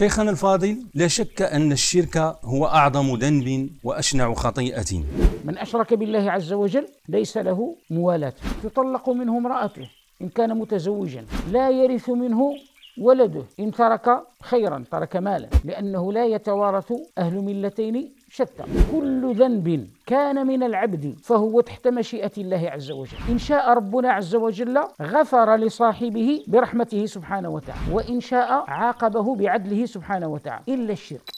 شيخنا الفاضل لا شك أن الشرك هو أعظم ذنب وأشنع خطيئة من أشرك بالله عز وجل ليس له موالاة تطلق منه امرأته إن كان متزوجا لا يرث منه ولده إن ترك خيرا ترك مالا لأنه لا يتوارث أهل ملتين شتى كل ذنب كان من العبد فهو تحت مشيئة الله عز وجل إن شاء ربنا عز وجل غفر لصاحبه برحمته سبحانه وتعالى وإن شاء عاقبه بعدله سبحانه وتعالى إلا الشرك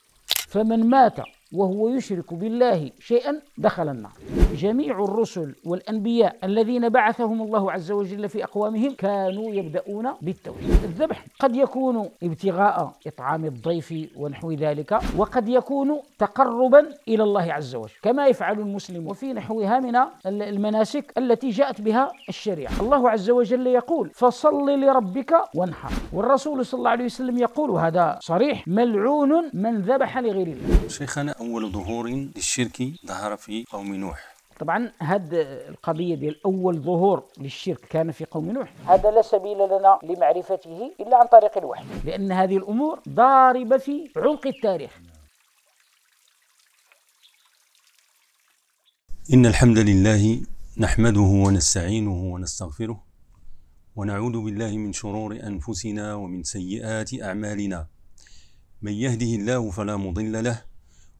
فمن مات وهو يشرك بالله شيئا دخل النار جميع الرسل والأنبياء الذين بعثهم الله عز وجل في أقوامهم كانوا يبدأون بالتوحيد الذبح قد يكون ابتغاء إطعام الضيف ونحو ذلك وقد يكون تقربا إلى الله عز وجل كما يفعل المسلم وفي نحوها من المناسك التي جاءت بها الشريعة الله عز وجل يقول فصل لربك وانحر والرسول صلى الله عليه وسلم يقول وهذا صريح ملعون من ذبح لغير الله شيخنا أول ظهور للشرك ظهر في قوم نوح طبعا هذه القضية ديال أول ظهور للشرك كان في قوم نوح هذا لا سبيل لنا لمعرفته إلا عن طريق الوحي لأن هذه الأمور ضاربة في عمق التاريخ إن الحمد لله نحمده ونستعينه ونستغفره ونعوذ بالله من شرور أنفسنا ومن سيئات أعمالنا من يهده الله فلا مضل له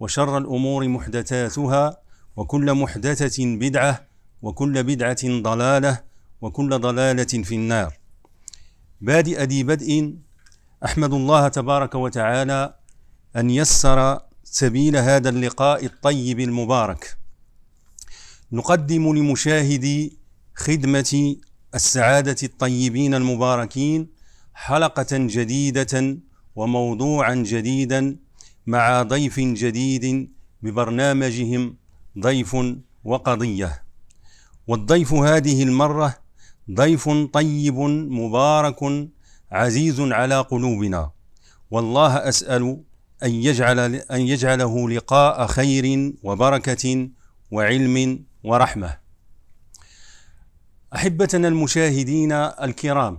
وشر الأمور محدثاتها وكل محدثة بدعة وكل بدعة ضلالة وكل ضلالة في النار بادئ ذي بدء أحمد الله تبارك وتعالى أن يسر سبيل هذا اللقاء الطيب المبارك نقدم لمشاهدي خدمة السعادة الطيبين المباركين حلقة جديدة وموضوعا جديدا مع ضيف جديد ببرنامجهم ضيف وقضية والضيف هذه المرة ضيف طيب مبارك عزيز على قلوبنا والله أسأل أن يجعل أن يجعله لقاء خير وبركة وعلم ورحمة. أحبتنا المشاهدين الكرام،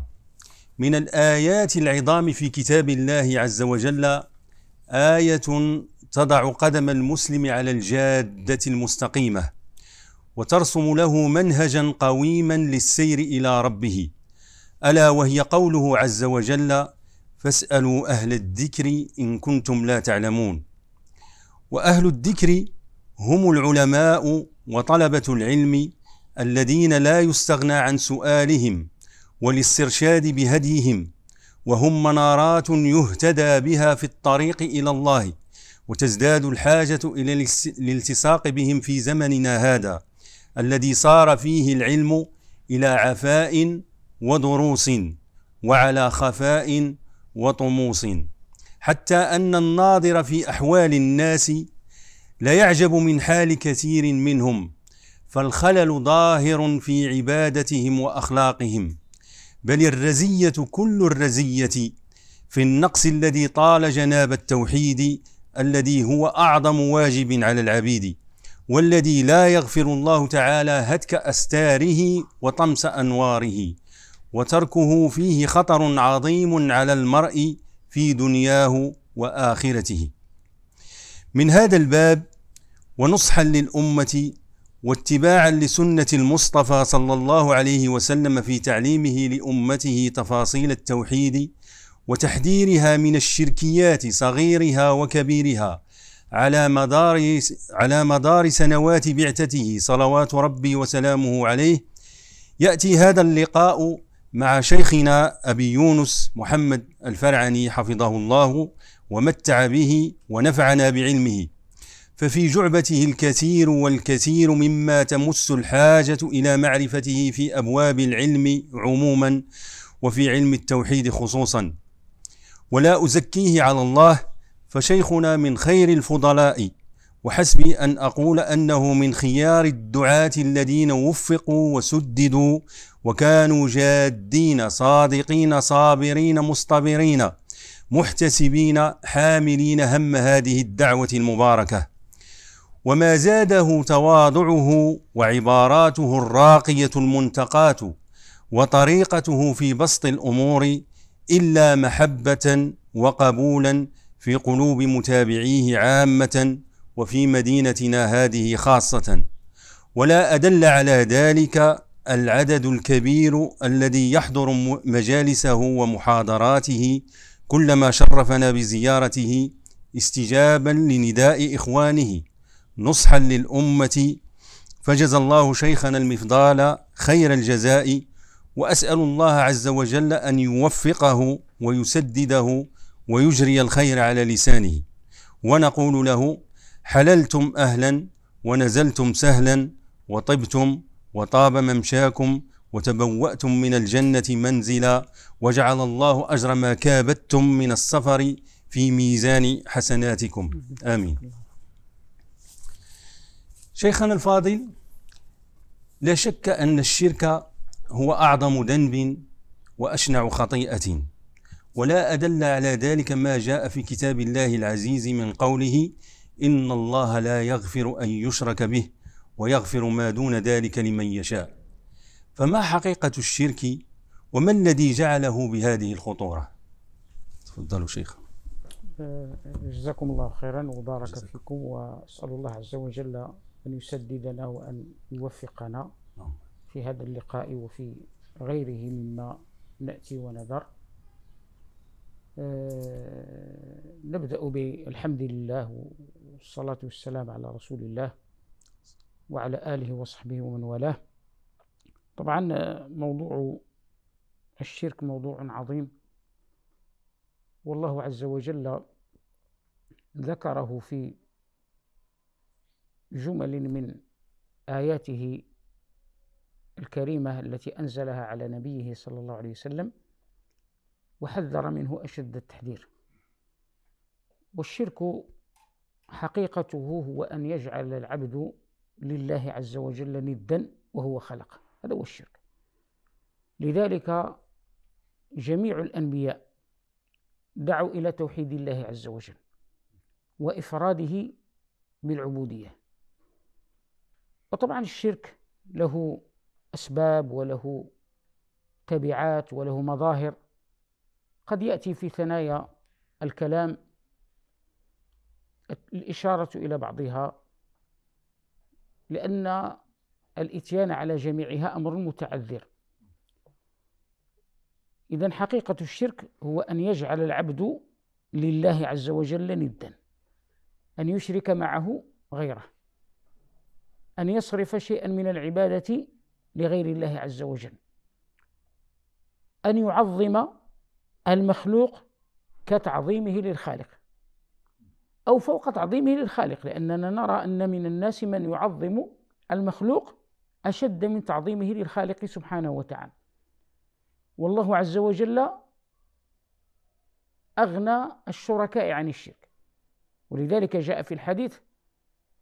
من الآيات العظام في كتاب الله عز وجل آية تضع قدم المسلم على الجادة المستقيمة وترسم له منهجا قويما للسير إلى ربه ألا وهي قوله عز وجل فاسألوا أهل الذكر إن كنتم لا تعلمون وأهل الذكر هم العلماء وطلبة العلم الذين لا يستغنى عن سؤالهم والاسترشاد بهديهم وهم منارات يهتدى بها في الطريق الى الله وتزداد الحاجه الى الالتصاق بهم في زمننا هذا الذي صار فيه العلم الى عفاء ودروس وعلى خفاء وطموس حتى ان الناظر في احوال الناس لا يعجب من حال كثير منهم فالخلل ظاهر في عبادتهم واخلاقهم بل الرزية كل الرزية في النقص الذي طال جناب التوحيد الذي هو أعظم واجب على العبيد والذي لا يغفر الله تعالى هتك أستاره وطمس أنواره وتركه فيه خطر عظيم على المرء في دنياه وآخرته من هذا الباب ونصحا للأمة واتباعا لسنة المصطفى صلى الله عليه وسلم في تعليمه لأمته تفاصيل التوحيد وتحذيرها من الشركيات صغيرها وكبيرها على مدار على مدار سنوات بعثته صلوات ربي وسلامه عليه ياتي هذا اللقاء مع شيخنا ابي يونس محمد الفرعني حفظه الله ومتع به ونفعنا بعلمه ففي جعبته الكثير والكثير مما تمس الحاجة إلى معرفته في أبواب العلم عموما وفي علم التوحيد خصوصا ولا أزكيه على الله فشيخنا من خير الفضلاء وحسبي أن أقول أنه من خيار الدعاة الذين وفقوا وسددوا وكانوا جادين صادقين صابرين مصطبرين محتسبين حاملين هم هذه الدعوة المباركة وما زاده تواضعه وعباراته الراقيه المنتقاه وطريقته في بسط الامور الا محبه وقبولا في قلوب متابعيه عامه وفي مدينتنا هذه خاصه ولا ادل على ذلك العدد الكبير الذي يحضر مجالسه ومحاضراته كلما شرفنا بزيارته استجابا لنداء اخوانه نصحا للأمة فجزى الله شيخنا المفضال خير الجزاء وأسأل الله عز وجل أن يوفقه ويسدده ويجري الخير على لسانه ونقول له حللتم أهلا ونزلتم سهلا وطبتم وطاب ممشاكم وتبوأتم من الجنة منزلا وجعل الله أجر ما كابدتم من السفر في ميزان حسناتكم آمين شيخنا الفاضل لا شك أن الشرك هو أعظم ذنب وأشنع خطيئة ولا أدل على ذلك ما جاء في كتاب الله العزيز من قوله إن الله لا يغفر أن يشرك به ويغفر ما دون ذلك لمن يشاء فما حقيقة الشرك وما الذي جعله بهذه الخطورة تفضلوا شيخ جزاكم الله خيرا وبارك جزاكم. فيكم وأسأل الله عز وجل أن يسددنا وأن يوفقنا نعم. في هذا اللقاء وفي غيره مما نأتي ونذر آه، نبدأ بالحمد لله والصلاة والسلام على رسول الله وعلى آله وصحبه ومن والاه طبعا آه، موضوع الشرك موضوع عظيم والله عز وجل ذكره في جمل من آياته الكريمة التي أنزلها على نبيه صلى الله عليه وسلم وحذر منه أشد التحذير والشرك حقيقته هو أن يجعل العبد لله عز وجل ندا وهو خلقه هذا هو الشرك لذلك جميع الأنبياء دعوا إلى توحيد الله عز وجل وإفراده بالعبودية وطبعا الشرك له أسباب وله تبعات وله مظاهر قد يأتي في ثنايا الكلام الإشارة إلى بعضها لأن الإتيان على جميعها أمر متعذر إذا حقيقة الشرك هو أن يجعل العبد لله عز وجل ندا أن يشرك معه غيره أن يصرف شيئا من العبادة لغير الله عز وجل أن يعظم المخلوق كتعظيمه للخالق أو فوق تعظيمه للخالق لأننا نرى أن من الناس من يعظم المخلوق أشد من تعظيمه للخالق سبحانه وتعالى والله عز وجل أغنى الشركاء عن الشرك ولذلك جاء في الحديث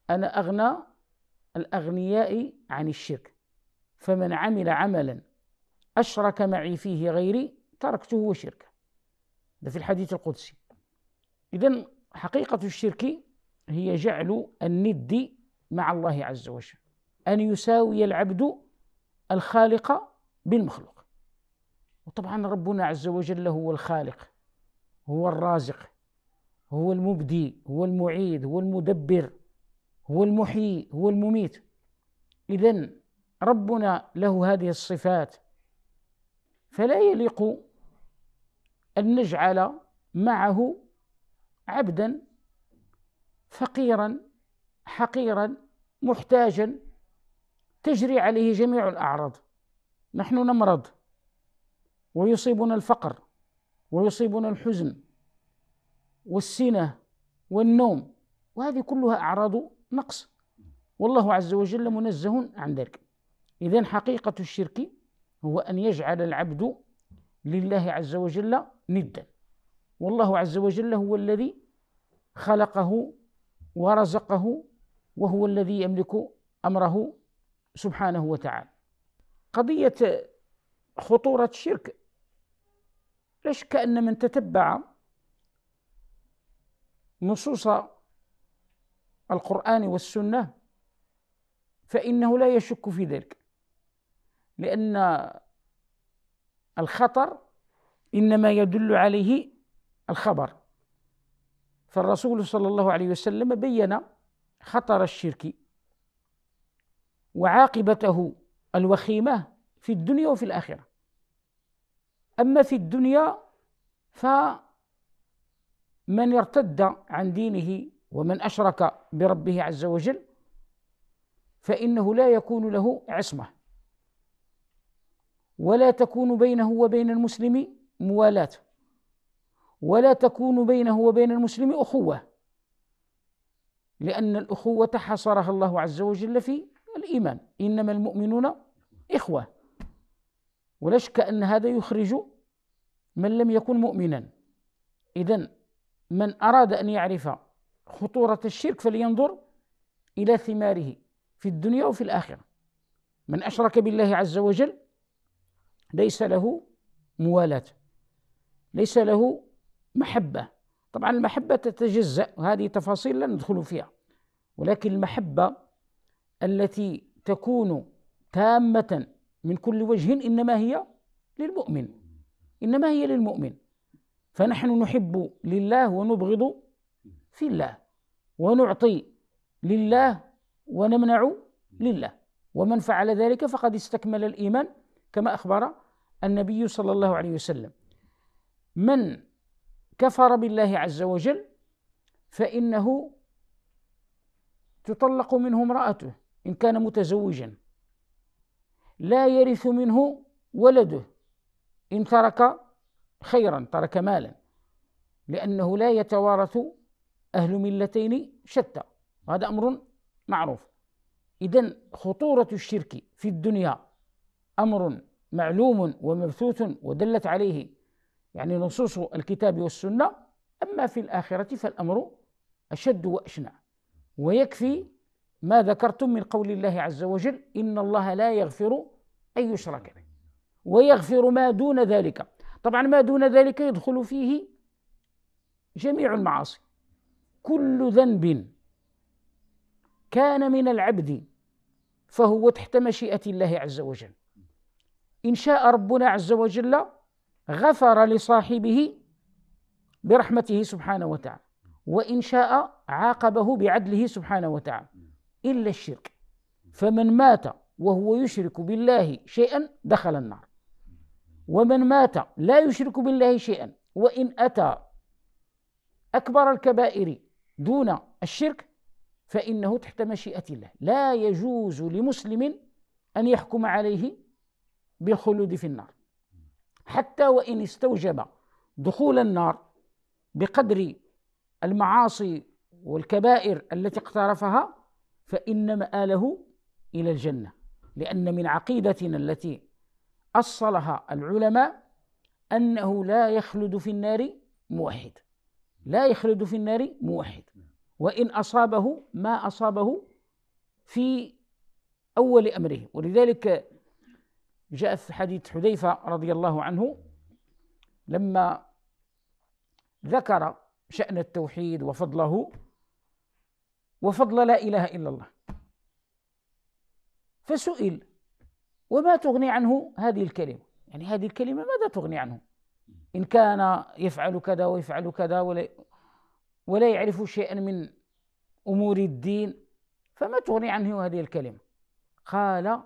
أنا أغنى الأغنياء عن الشرك فمن عمل عملا أشرك معي فيه غيري تركته وشركه ده في الحديث القدسي إذا حقيقة الشرك هي جعل الند مع الله عز وجل أن يساوي العبد الخالق بالمخلوق وطبعا ربنا عز وجل هو الخالق هو الرازق هو المبدي هو المعيد هو المدبر هو المحيي هو المميت إذا ربنا له هذه الصفات فلا يليق أن نجعل معه عبدا فقيرا حقيرا محتاجا تجري عليه جميع الأعراض نحن نمرض ويصيبنا الفقر ويصيبنا الحزن والسنة والنوم وهذه كلها أعراض نقص والله عز وجل منزه عن ذلك إذا حقيقة الشرك هو أن يجعل العبد لله عز وجل ندا والله عز وجل هو الذي خلقه ورزقه وهو الذي يملك امره سبحانه وتعالى قضيه خطوره الشرك لا شك ان من تتبع نصوص القرآن والسنة فإنه لا يشك في ذلك لأن الخطر إنما يدل عليه الخبر فالرسول صلى الله عليه وسلم بين خطر الشرك وعاقبته الوخيمة في الدنيا وفي الآخرة أما في الدنيا فمن ارتد عن دينه ومن أشرك بربه عز وجل فإنه لا يكون له عصمة ولا تكون بينه وبين المسلم موالاة ولا تكون بينه وبين المسلم أخوة لأن الأخوة حصرها الله عز وجل في الإيمان إنما المؤمنون إخوة ولا شك أن هذا يخرج من لم يكن مؤمنا إذا من أراد أن يعرف خطورة الشرك فلينظر إلى ثماره في الدنيا وفي الآخرة من أشرك بالله عز وجل ليس له موالاة ليس له محبة طبعا المحبة تتجزأ وهذه تفاصيل لن ندخل فيها ولكن المحبة التي تكون تامة من كل وجه إنما هي للمؤمن إنما هي للمؤمن فنحن نحب لله ونبغض في الله ونعطي لله ونمنع لله ومن فعل ذلك فقد استكمل الايمان كما اخبر النبي صلى الله عليه وسلم من كفر بالله عز وجل فانه تطلق منه امراته ان كان متزوجا لا يرث منه ولده ان ترك خيرا ترك مالا لانه لا يتوارث أهل ملتين شتى وهذا أمر معروف إذا خطورة الشرك في الدنيا أمر معلوم ومبثوث ودلت عليه يعني نصوص الكتاب والسنة أما في الآخرة فالأمر أشد وأشنع ويكفي ما ذكرتم من قول الله عز وجل إن الله لا يغفر أن يشرك به ويغفر ما دون ذلك طبعا ما دون ذلك يدخل فيه جميع المعاصي كل ذنب كان من العبد فهو تحت مشيئة الله عز وجل إن شاء ربنا عز وجل غفر لصاحبه برحمته سبحانه وتعالى وإن شاء عاقبه بعدله سبحانه وتعالى إلا الشرك فمن مات وهو يشرك بالله شيئا دخل النار ومن مات لا يشرك بالله شيئا وإن أتى أكبر الكبائر دون الشرك فإنه تحت مشيئة الله لا يجوز لمسلم أن يحكم عليه بالخلود في النار حتى وإن استوجب دخول النار بقدر المعاصي والكبائر التي اقترفها فإن مآله إلى الجنة لأن من عقيدتنا التي أصلها العلماء أنه لا يخلد في النار موحد لا يخلد في النار موحد نعم. وإن أصابه ما أصابه في أول أمره ولذلك جاء في حديث حذيفة رضي الله عنه لما ذكر شأن التوحيد وفضله وفضل لا إله إلا الله فسئل وما تغني عنه هذه الكلمة يعني هذه الكلمة ماذا تغني عنه إن كان يفعل كذا ويفعل كذا ولا ولا يعرف شيئا من أمور الدين فما تغني عنه هذه الكلمة قال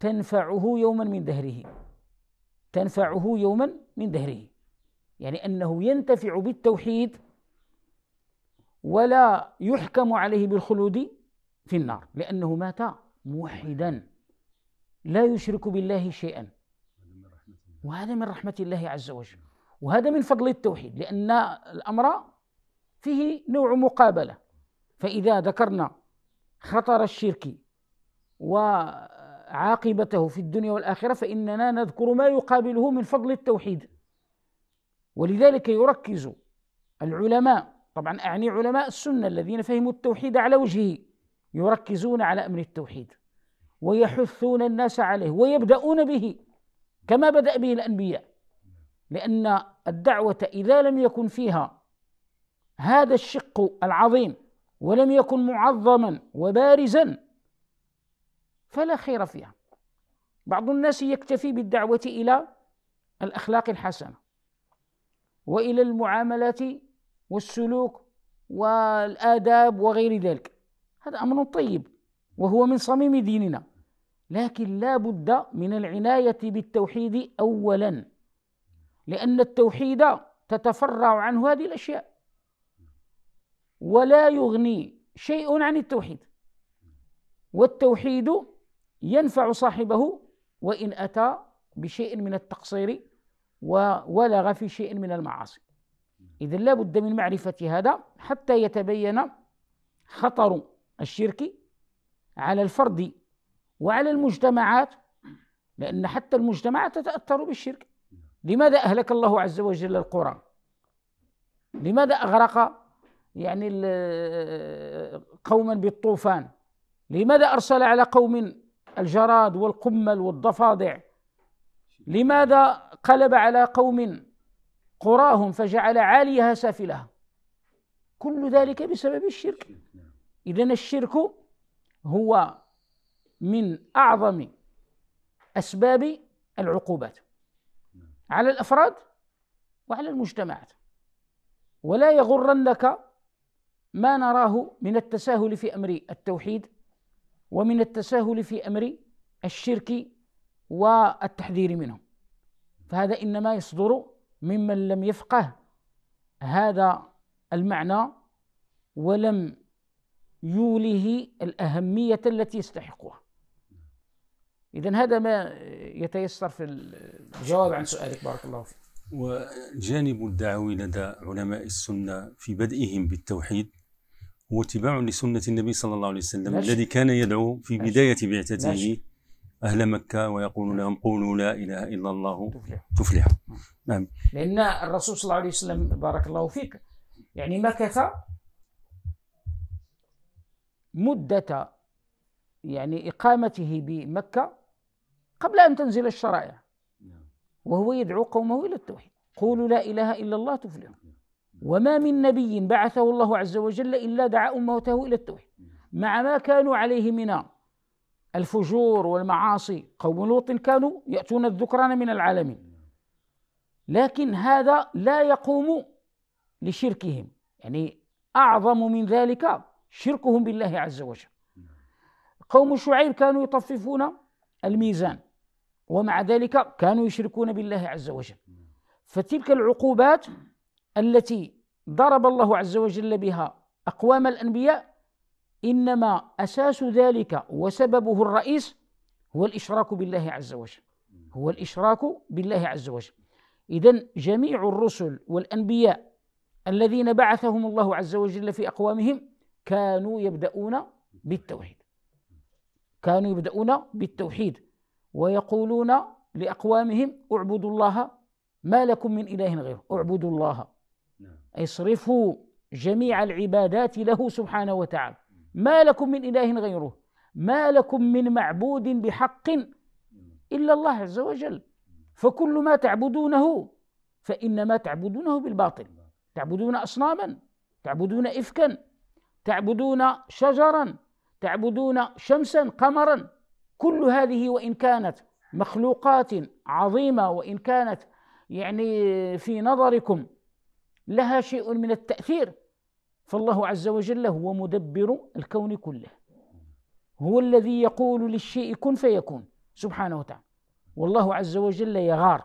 تنفعه يوما من دهره تنفعه يوما من دهره يعني أنه ينتفع بالتوحيد ولا يحكم عليه بالخلود في النار لأنه مات موحدا لا يشرك بالله شيئا وهذا من رحمة الله عز وجل وهذا من فضل التوحيد لأن الأمر فيه نوع مقابلة فإذا ذكرنا خطر الشرك وعاقبته في الدنيا والآخرة فإننا نذكر ما يقابله من فضل التوحيد ولذلك يركز العلماء طبعا أعني علماء السنة الذين فهموا التوحيد على وجهه يركزون على أمر التوحيد ويحثون الناس عليه ويبدأون به كما بدأ به الأنبياء لأن الدعوة إذا لم يكن فيها هذا الشق العظيم ولم يكن معظما وبارزا فلا خير فيها بعض الناس يكتفي بالدعوة إلى الأخلاق الحسنة وإلى المعاملات والسلوك والآداب وغير ذلك هذا أمر طيب وهو من صميم ديننا لكن لا بد من العناية بالتوحيد أولا لأن التوحيد تتفرع عنه هذه الأشياء ولا يغني شيء عن التوحيد والتوحيد ينفع صاحبه وإن أتى بشيء من التقصير وولغ في شيء من المعاصي إذا لا بد من معرفة هذا حتى يتبين خطر الشرك على الفرد وعلى المجتمعات لأن حتى المجتمعات تتأثر بالشرك لماذا أهلك الله عز وجل القرى لماذا أغرق يعني قوما بالطوفان لماذا أرسل على قوم الجراد والقمل والضفادع لماذا قلب على قوم قراهم فجعل عاليها سافلها كل ذلك بسبب الشرك إذن الشرك هو من اعظم اسباب العقوبات على الافراد وعلى المجتمعات ولا يغرنك ما نراه من التساهل في امر التوحيد ومن التساهل في امر الشرك والتحذير منه فهذا انما يصدر ممن لم يفقه هذا المعنى ولم يوله الاهميه التي يستحقها إذا هذا ما يتيسر في الجواب عن سؤالك بارك الله فيك وجانب الدعوي لدى علماء السنة في بدئهم بالتوحيد هو اتباع لسنة النبي صلى الله عليه وسلم ماشي. الذي كان يدعو في ماشي. بداية بعثته ماشي. أهل مكة ويقول لهم قولوا لا إله إلا الله تفلح نعم لأن الرسول صلى الله عليه وسلم بارك الله فيك يعني مكث مدة يعني إقامته بمكة قبل أن تنزل الشرائع وهو يدعو قومه إلى التوحيد قولوا لا إله إلا الله تفلحوا وما من نبي بعثه الله عز وجل إلا دعا أمته إلى التوحيد مع ما كانوا عليه من الفجور والمعاصي قوم لوط كانوا يأتون الذكران من العالمين لكن هذا لا يقوم لشركهم يعني أعظم من ذلك شركهم بالله عز وجل قوم شعيب كانوا يطففون الميزان ومع ذلك كانوا يشركون بالله عز وجل فتلك العقوبات التي ضرب الله عز وجل بها اقوام الانبياء انما اساس ذلك وسببه الرئيس هو الاشراك بالله عز وجل هو الاشراك بالله عز وجل اذا جميع الرسل والانبياء الذين بعثهم الله عز وجل في اقوامهم كانوا يبدأون بالتوحيد كانوا يبدأون بالتوحيد ويقولون لأقوامهم اعبدوا الله ما لكم من إله غيره اعبدوا الله أي نعم. اصرفوا جميع العبادات له سبحانه وتعالى ما لكم من إله غيره ما لكم من معبود بحق نعم. إلا الله عز وجل فكل ما تعبدونه فإنما تعبدونه بالباطل تعبدون أصناما تعبدون إفكا تعبدون شجرا تعبدون شمسا قمرا كل هذه وان كانت مخلوقات عظيمه وان كانت يعني في نظركم لها شيء من التاثير فالله عز وجل هو مدبر الكون كله هو الذي يقول للشيء كن فيكون سبحانه وتعالى والله عز وجل يغار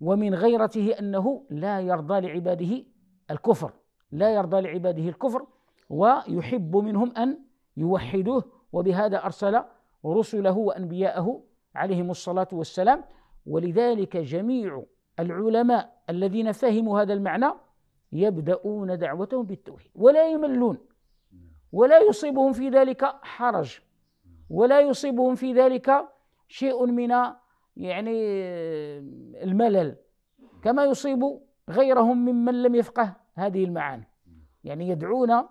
ومن غيرته انه لا يرضى لعباده الكفر لا يرضى لعباده الكفر ويحب منهم ان يوحدوه وبهذا ارسل رسله وانبياءه عليهم الصلاه والسلام ولذلك جميع العلماء الذين فهموا هذا المعنى يبدأون دعوتهم بالتوحيد ولا يملون ولا يصيبهم في ذلك حرج ولا يصيبهم في ذلك شيء من يعني الملل كما يصيب غيرهم ممن لم يفقه هذه المعاني يعني يدعون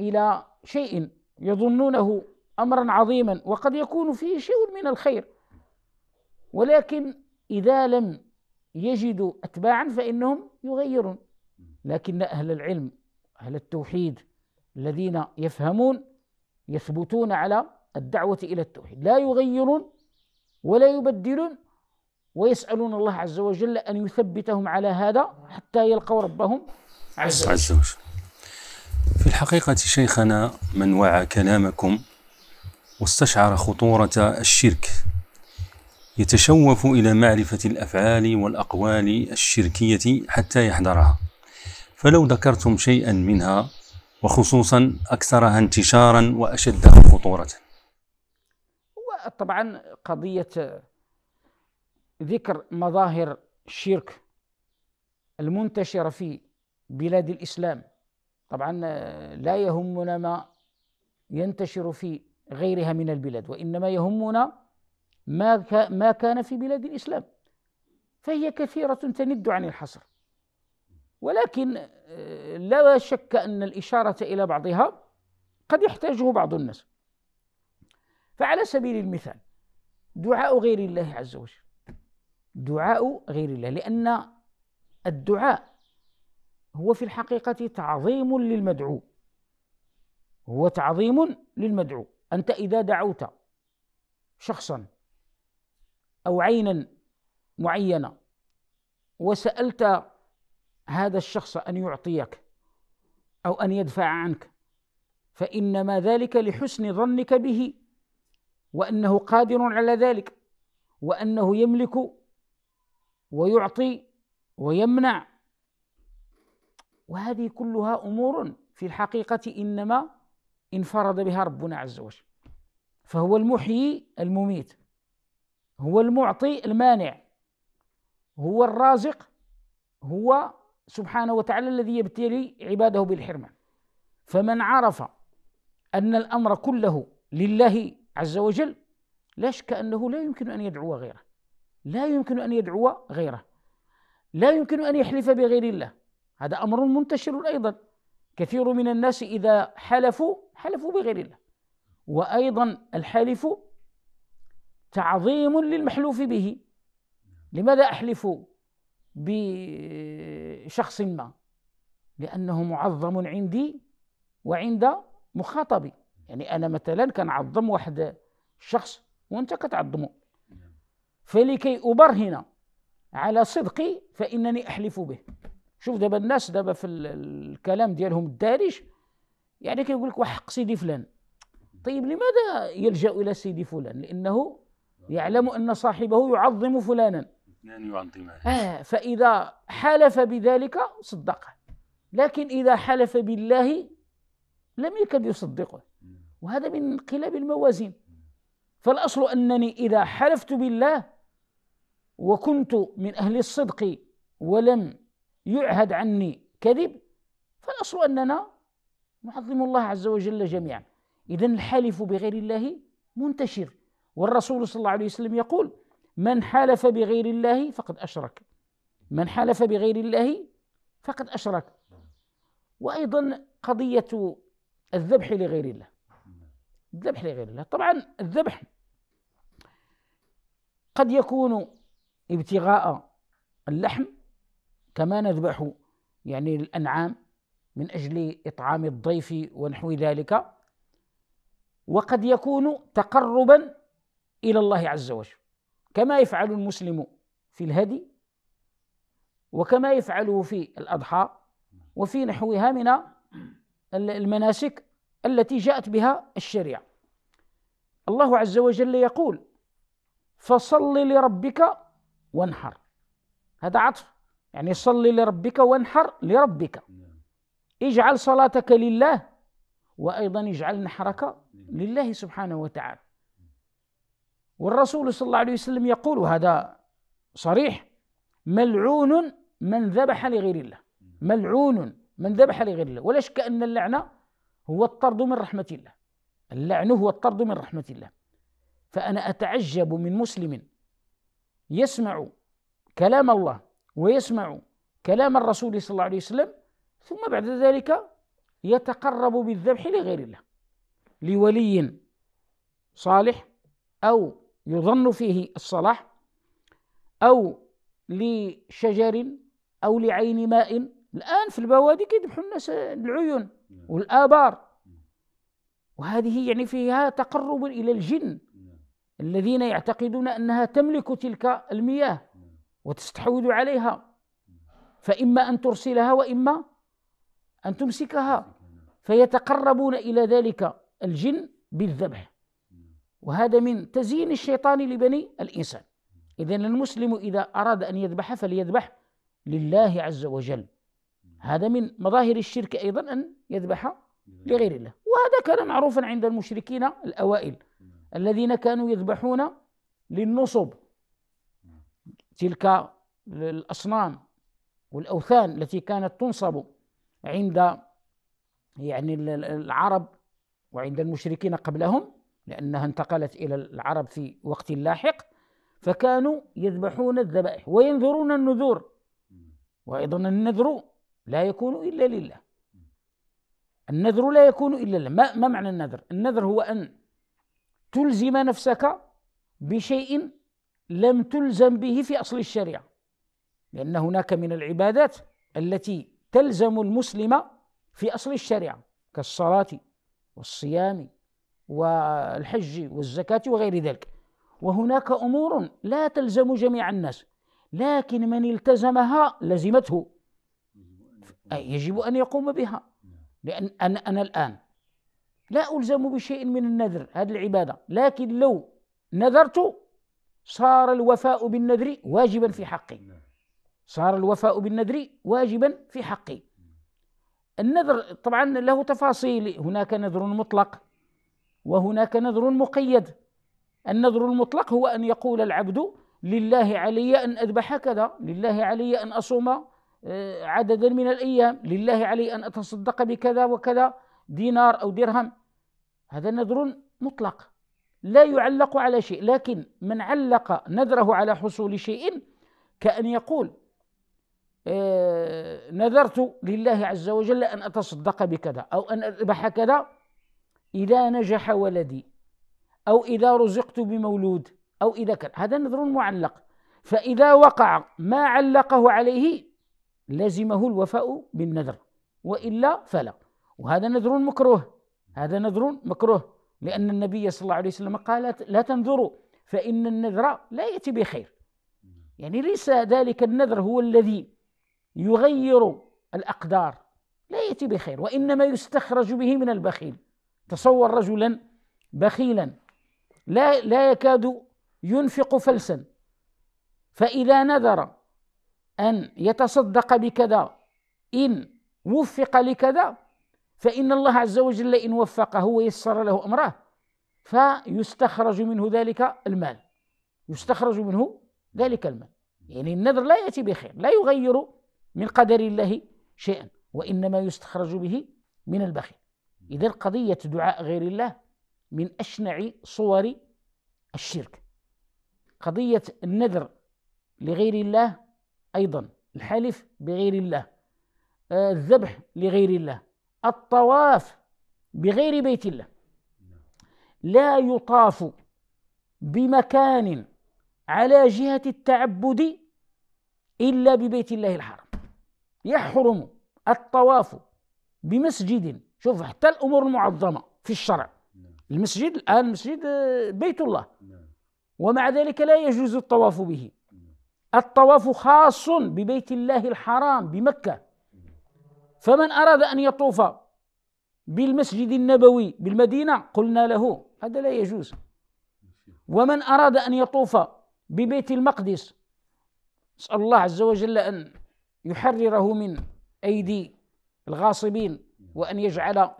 إلى شيء يظنونه امرا عظيما وقد يكون فيه شيء من الخير ولكن اذا لم يجدوا اتباعا فانهم يغيرون لكن اهل العلم اهل التوحيد الذين يفهمون يثبتون على الدعوه الى التوحيد لا يغيرون ولا يبدلون ويسالون الله عز وجل ان يثبتهم على هذا حتى يلقوا ربهم عز وجل في الحقيقه شيخنا من وعى كلامكم واستشعر خطورة الشرك يتشوف إلى معرفة الأفعال والأقوال الشركية حتى يحضرها فلو ذكرتم شيئا منها وخصوصا أكثرها انتشارا وأشدها خطورة طبعا قضية ذكر مظاهر الشرك المنتشرة في بلاد الإسلام طبعا لا يهمنا ما ينتشر في غيرها من البلاد وإنما يهمنا ما ما كان في بلاد الإسلام فهي كثيرة تند عن الحصر ولكن آه، لا شك أن الإشارة إلى بعضها قد يحتاجه بعض الناس فعلى سبيل المثال دعاء غير الله عز وجل دعاء غير الله لأن الدعاء هو في الحقيقة تعظيم للمدعو هو تعظيم للمدعو انت اذا دعوت شخصا او عينا معينه وسالت هذا الشخص ان يعطيك او ان يدفع عنك فانما ذلك لحسن ظنك به وانه قادر على ذلك وانه يملك ويعطي ويمنع وهذه كلها امور في الحقيقه انما انفرد بها ربنا عز وجل فهو المحيي المميت هو المعطي المانع هو الرازق هو سبحانه وتعالى الذي يبتلي عباده بالحرمان فمن عرف ان الامر كله لله عز وجل لا شك انه لا يمكن ان يدعو غيره لا يمكن ان يدعو غيره لا يمكن ان يحلف بغير الله هذا امر منتشر ايضا كثير من الناس إذا حلفوا حلفوا بغير الله وأيضا الحلف تعظيم للمحلوف به لماذا أحلف بشخص ما لأنه معظم عندي وعند مخاطبي يعني أنا مثلا كنعظم واحد الشخص وأنت كتعظمه نعم. فلكي أبرهن على صدقي فإنني أحلف به شوف دابا الناس دابا في الكلام ديالهم الدارج يعني كيقول لك وحق سيدي فلان طيب لماذا يلجا الى سيدي فلان لانه يعلم ان صاحبه يعظم فلانا اثنان يعظمان آه فاذا حلف بذلك صدقه لكن اذا حلف بالله لم يكد يصدقه وهذا من انقلاب الموازين فالاصل انني اذا حلفت بالله وكنت من اهل الصدق ولم يعهد عني كذب فالاصل اننا نعظم الله عز وجل جميعا اذا الحلف بغير الله منتشر والرسول صلى الله عليه وسلم يقول من حلف بغير الله فقد اشرك من حلف بغير الله فقد اشرك وايضا قضيه الذبح لغير الله الذبح لغير الله طبعا الذبح قد يكون ابتغاء اللحم كما نذبح يعني الأنعام من أجل إطعام الضيف ونحو ذلك وقد يكون تقربا إلى الله عز وجل كما يفعل المسلم في الهدي وكما يفعله في الأضحى وفي نحوها من المناسك التي جاءت بها الشريعة الله عز وجل يقول فصل لربك وانحر هذا عطف يعني صلي لربك وانحر لربك نعم. اجعل صلاتك لله وايضا اجعل نحرك نعم. لله سبحانه وتعالى والرسول صلى الله عليه وسلم يقول هذا صريح ملعون من ذبح لغير الله نعم. ملعون من ذبح لغير الله ولا شك ان اللعنه هو الطرد من رحمه الله اللعن هو الطرد من رحمه الله فانا اتعجب من مسلم يسمع كلام الله ويسمع كلام الرسول صلى الله عليه وسلم ثم بعد ذلك يتقرب بالذبح لغير الله لولي صالح او يظن فيه الصلاح او لشجر او لعين ماء الان في البوادي كيذبحوا الناس العيون نعم. والابار نعم. وهذه يعني فيها تقرب الى الجن نعم. الذين يعتقدون انها تملك تلك المياه وتستحوذ عليها فإما أن ترسلها وإما أن تمسكها فيتقربون إلى ذلك الجن بالذبح وهذا من تزيين الشيطان لبني الإنسان إذا المسلم إذا أراد أن يذبح فليذبح لله عز وجل هذا من مظاهر الشرك أيضا أن يذبح لغير الله وهذا كان معروفا عند المشركين الأوائل الذين كانوا يذبحون للنصب تلك الأصنام والأوثان التي كانت تنصب عند يعني العرب وعند المشركين قبلهم لأنها انتقلت إلى العرب في وقت لاحق فكانوا يذبحون الذبائح وينذرون النذور وأيضا النذر لا يكون إلا لله النذر لا يكون إلا لله ما, ما معنى النذر؟ النذر هو أن تلزم نفسك بشيء لم تلزم به في اصل الشريعه لان هناك من العبادات التي تلزم المسلم في اصل الشريعه كالصلاه والصيام والحج والزكاه وغير ذلك وهناك امور لا تلزم جميع الناس لكن من التزمها لزمته يجب ان يقوم بها لان انا, أنا الان لا الزم بشيء من النذر هذه العباده لكن لو نذرت صار الوفاء بالنذر واجبا في حقي نعم. صار الوفاء بالنذر واجبا في حقي النذر طبعا له تفاصيل هناك نذر مطلق وهناك نذر مقيد النذر المطلق هو ان يقول العبد لله علي ان اذبح كذا لله علي ان اصوم آه، عددا من الايام لله علي ان اتصدق بكذا وكذا دينار او درهم هذا نذر مطلق لا يعلق على شيء لكن من علق نذره على حصول شيء كأن يقول آه، نذرت لله عز وجل أن أتصدق بكذا أو أن أذبح كذا إذا نجح ولدي أو إذا رزقت بمولود أو إذا كان هذا نذر معلق فإذا وقع ما علقه عليه لزمه الوفاء بالنذر وإلا فلا وهذا نذر مكروه هذا نذر مكروه لأن النبي صلى الله عليه وسلم قال لا تنذروا فإن النذر لا يأتي بخير يعني ليس ذلك النذر هو الذي يغير الأقدار لا يأتي بخير وإنما يستخرج به من البخيل تصور رجلا بخيلا لا لا يكاد ينفق فلسا فإذا نذر أن يتصدق بكذا إن وفق لكذا فإن الله عز وجل إن وفقه ويسر له أمره فيستخرج منه ذلك المال يستخرج منه ذلك المال يعني النذر لا يأتي بخير لا يغير من قدر الله شيئا وإنما يستخرج به من البخيل إذا قضية دعاء غير الله من أشنع صور الشرك قضية النذر لغير الله أيضا الحلف بغير الله آه، الذبح لغير الله الطواف بغير بيت الله لا يطاف بمكان على جهة التعبد إلا ببيت الله الحرام يحرم الطواف بمسجد شوف حتى الأمور المعظمة في الشرع المسجد الآن المسجد آه، بيت الله ومع ذلك لا يجوز الطواف به الطواف خاص ببيت الله الحرام بمكة فمن أراد أن يطوف بالمسجد النبوي بالمدينة قلنا له هذا لا يجوز ومن أراد أن يطوف ببيت المقدس نسأل الله عز وجل أن يحرره من أيدي الغاصبين وأن يجعل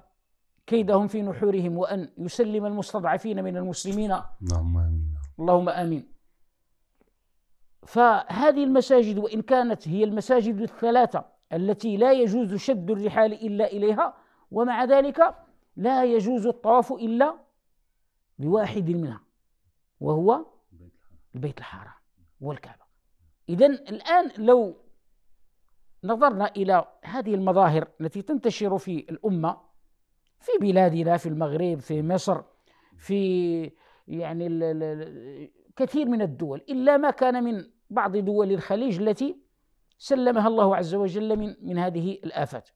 كيدهم في نحورهم وأن يسلم المستضعفين من المسلمين اللهم آمين اللهم آمين فهذه المساجد وإن كانت هي المساجد الثلاثة التي لا يجوز شد الرحال الا اليها ومع ذلك لا يجوز الطواف الا بواحد منها وهو البيت الحرام والكعبه اذا الان لو نظرنا الى هذه المظاهر التي تنتشر في الامه في بلادنا في المغرب في مصر في يعني كثير من الدول الا ما كان من بعض دول الخليج التي سلمها الله عز وجل من من هذه الآفات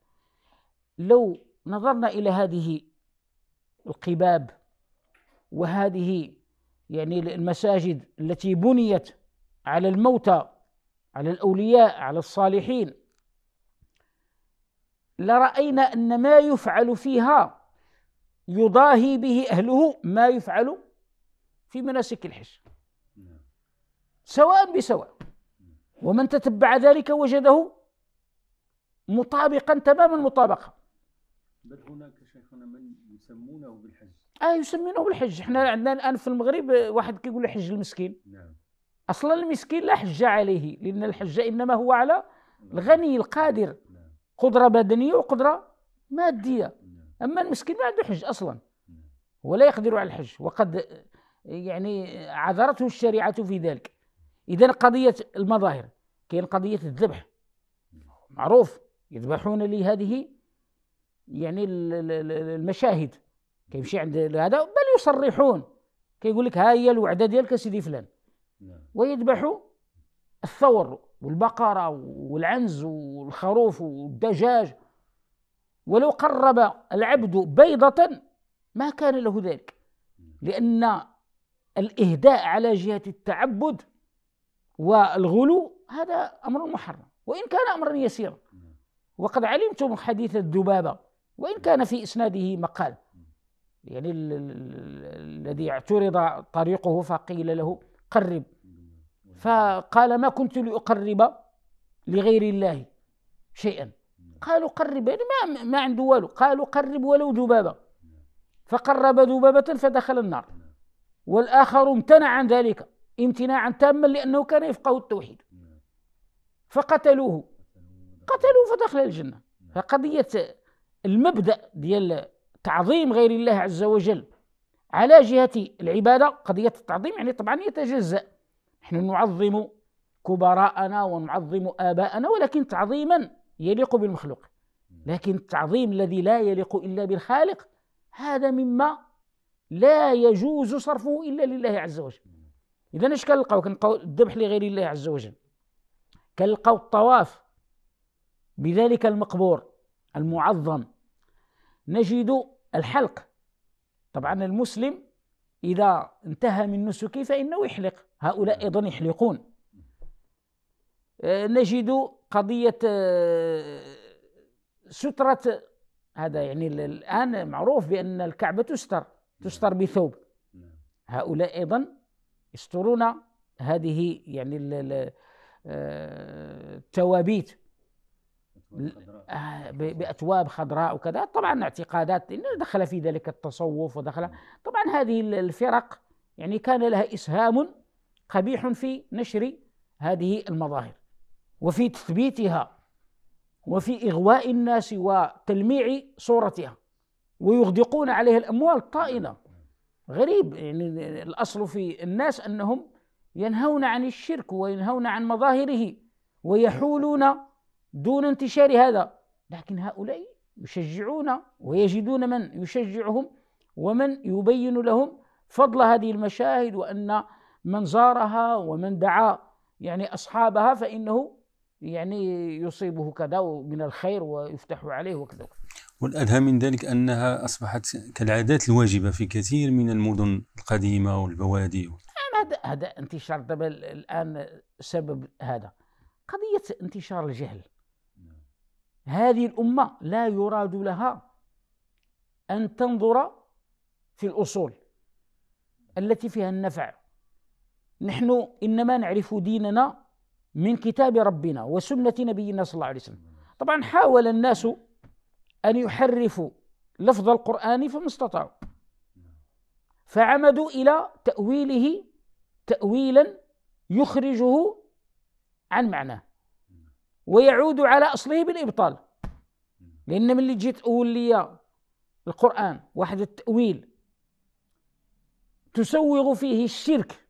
لو نظرنا إلى هذه القباب وهذه يعني المساجد التي بنيت على الموتى على الأولياء على الصالحين لرأينا أن ما يفعل فيها يضاهي به أهله ما يفعل في مناسك الحج نعم. سواء بسواء ومن تتبع ذلك وجده مطابقا تمام المطابقه بل هناك شيخنا من يسمونه بالحج اه يسمونه بالحج احنا عندنا الان في المغرب واحد كيقول حج المسكين نعم اصلا المسكين لا حج عليه لان الحج انما هو على نعم. الغني القادر نعم. قدره بدنيه وقدره ماديه نعم. اما المسكين ما عنده حج اصلا نعم. ولا يقدر على الحج وقد يعني عذرته الشريعه في ذلك اذا قضيه المظاهر كاين قضيه الذبح معروف يذبحون لهذه يعني المشاهد كيمشي عند هذا بل يصرحون كيقول لك ها هي الوعده ديالك سيدي فلان نعم. ويذبحوا الثور والبقره والعنز والخروف والدجاج ولو قرب العبد بيضه ما كان له ذلك نعم. لان الاهداء على جهه التعبد والغلو هذا أمر محرم وإن كان أمرا يسيرا وقد علمتم حديث الذبابة وإن كان في إسناده مقال يعني الذي اعترض طريقه فقيل له قرب فقال ما كنت لأقرب لغير الله شيئا قالوا قرب يعني ما ما عنده والو قالوا قرب ولو ذبابه فقرب ذبابه فدخل النار والاخر امتنع عن ذلك امتناعا تاما لانه كان يفقه التوحيد فقتلوه قتلوه فدخل الجنة فقضية المبدأ ديال تعظيم غير الله عز وجل على جهة العبادة قضية التعظيم يعني طبعا يتجزأ نحن نعظم كبراءنا ونعظم آباءنا ولكن تعظيما يليق بالمخلوق لكن التعظيم الذي لا يليق إلا بالخالق هذا مما لا يجوز صرفه إلا لله عز وجل إذا اش كنلقاو كنلقاو الذبح لغير الله عز وجل كالقوا الطواف بذلك المقبور المعظم نجد الحلق طبعا المسلم إذا انتهى من نسكه فإنه يحلق هؤلاء أيضا يحلقون آه، نجد قضية آه، سترة هذا يعني الآن معروف بأن الكعبة تستر تستر نعم. بثوب نعم. هؤلاء أيضا يسترون هذه يعني توابيت آه، بأتواب خضراء وكذا طبعا اعتقادات دخل في ذلك التصوف ودخل طبعا هذه الفرق يعني كان لها إسهام قبيح في نشر هذه المظاهر وفي تثبيتها وفي إغواء الناس وتلميع صورتها ويغدقون عليها الأموال الطائله غريب يعني الأصل في الناس أنهم ينهون عن الشرك وينهون عن مظاهره ويحولون دون انتشار هذا لكن هؤلاء يشجعون ويجدون من يشجعهم ومن يبين لهم فضل هذه المشاهد وان من زارها ومن دعا يعني اصحابها فانه يعني يصيبه كذا من الخير ويفتح عليه وكذا والأدهى من ذلك أنها أصبحت كالعادات الواجبة في كثير من المدن القديمة والبوادي هذا هذا انتشار دابا الان سبب هذا قضيه انتشار الجهل نعم. هذه الامه لا يراد لها ان تنظر في الاصول التي فيها النفع نحن انما نعرف ديننا من كتاب ربنا وسنه نبينا صلى الله عليه وسلم طبعا حاول الناس ان يحرفوا لفظ القران فما استطاعوا نعم. فعمدوا الى تاويله تأويلا يخرجه عن معناه ويعود على أصله بالإبطال لأن ملي جيت تأول لي القرآن واحد التأويل تسوغ فيه الشرك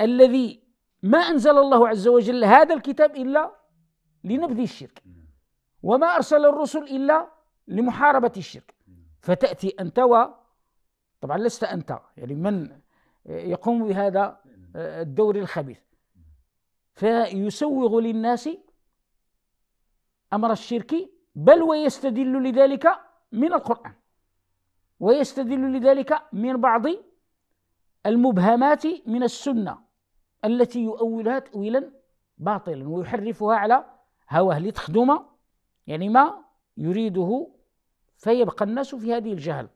الذي ما أنزل الله عز وجل هذا الكتاب إلا لنبذ الشرك وما أرسل الرسل إلا لمحاربة الشرك فتأتي أنت و طبعا لست أنت يعني من يقوم بهذا آه، الدور الخبيث فيسوغ للناس امر الشرك بل ويستدل لذلك من القران ويستدل لذلك من بعض المبهمات من السنه التي يؤولها تاويلا باطلا ويحرفها على هواه لتخدم يعني ما يريده فيبقى الناس في هذه الجهل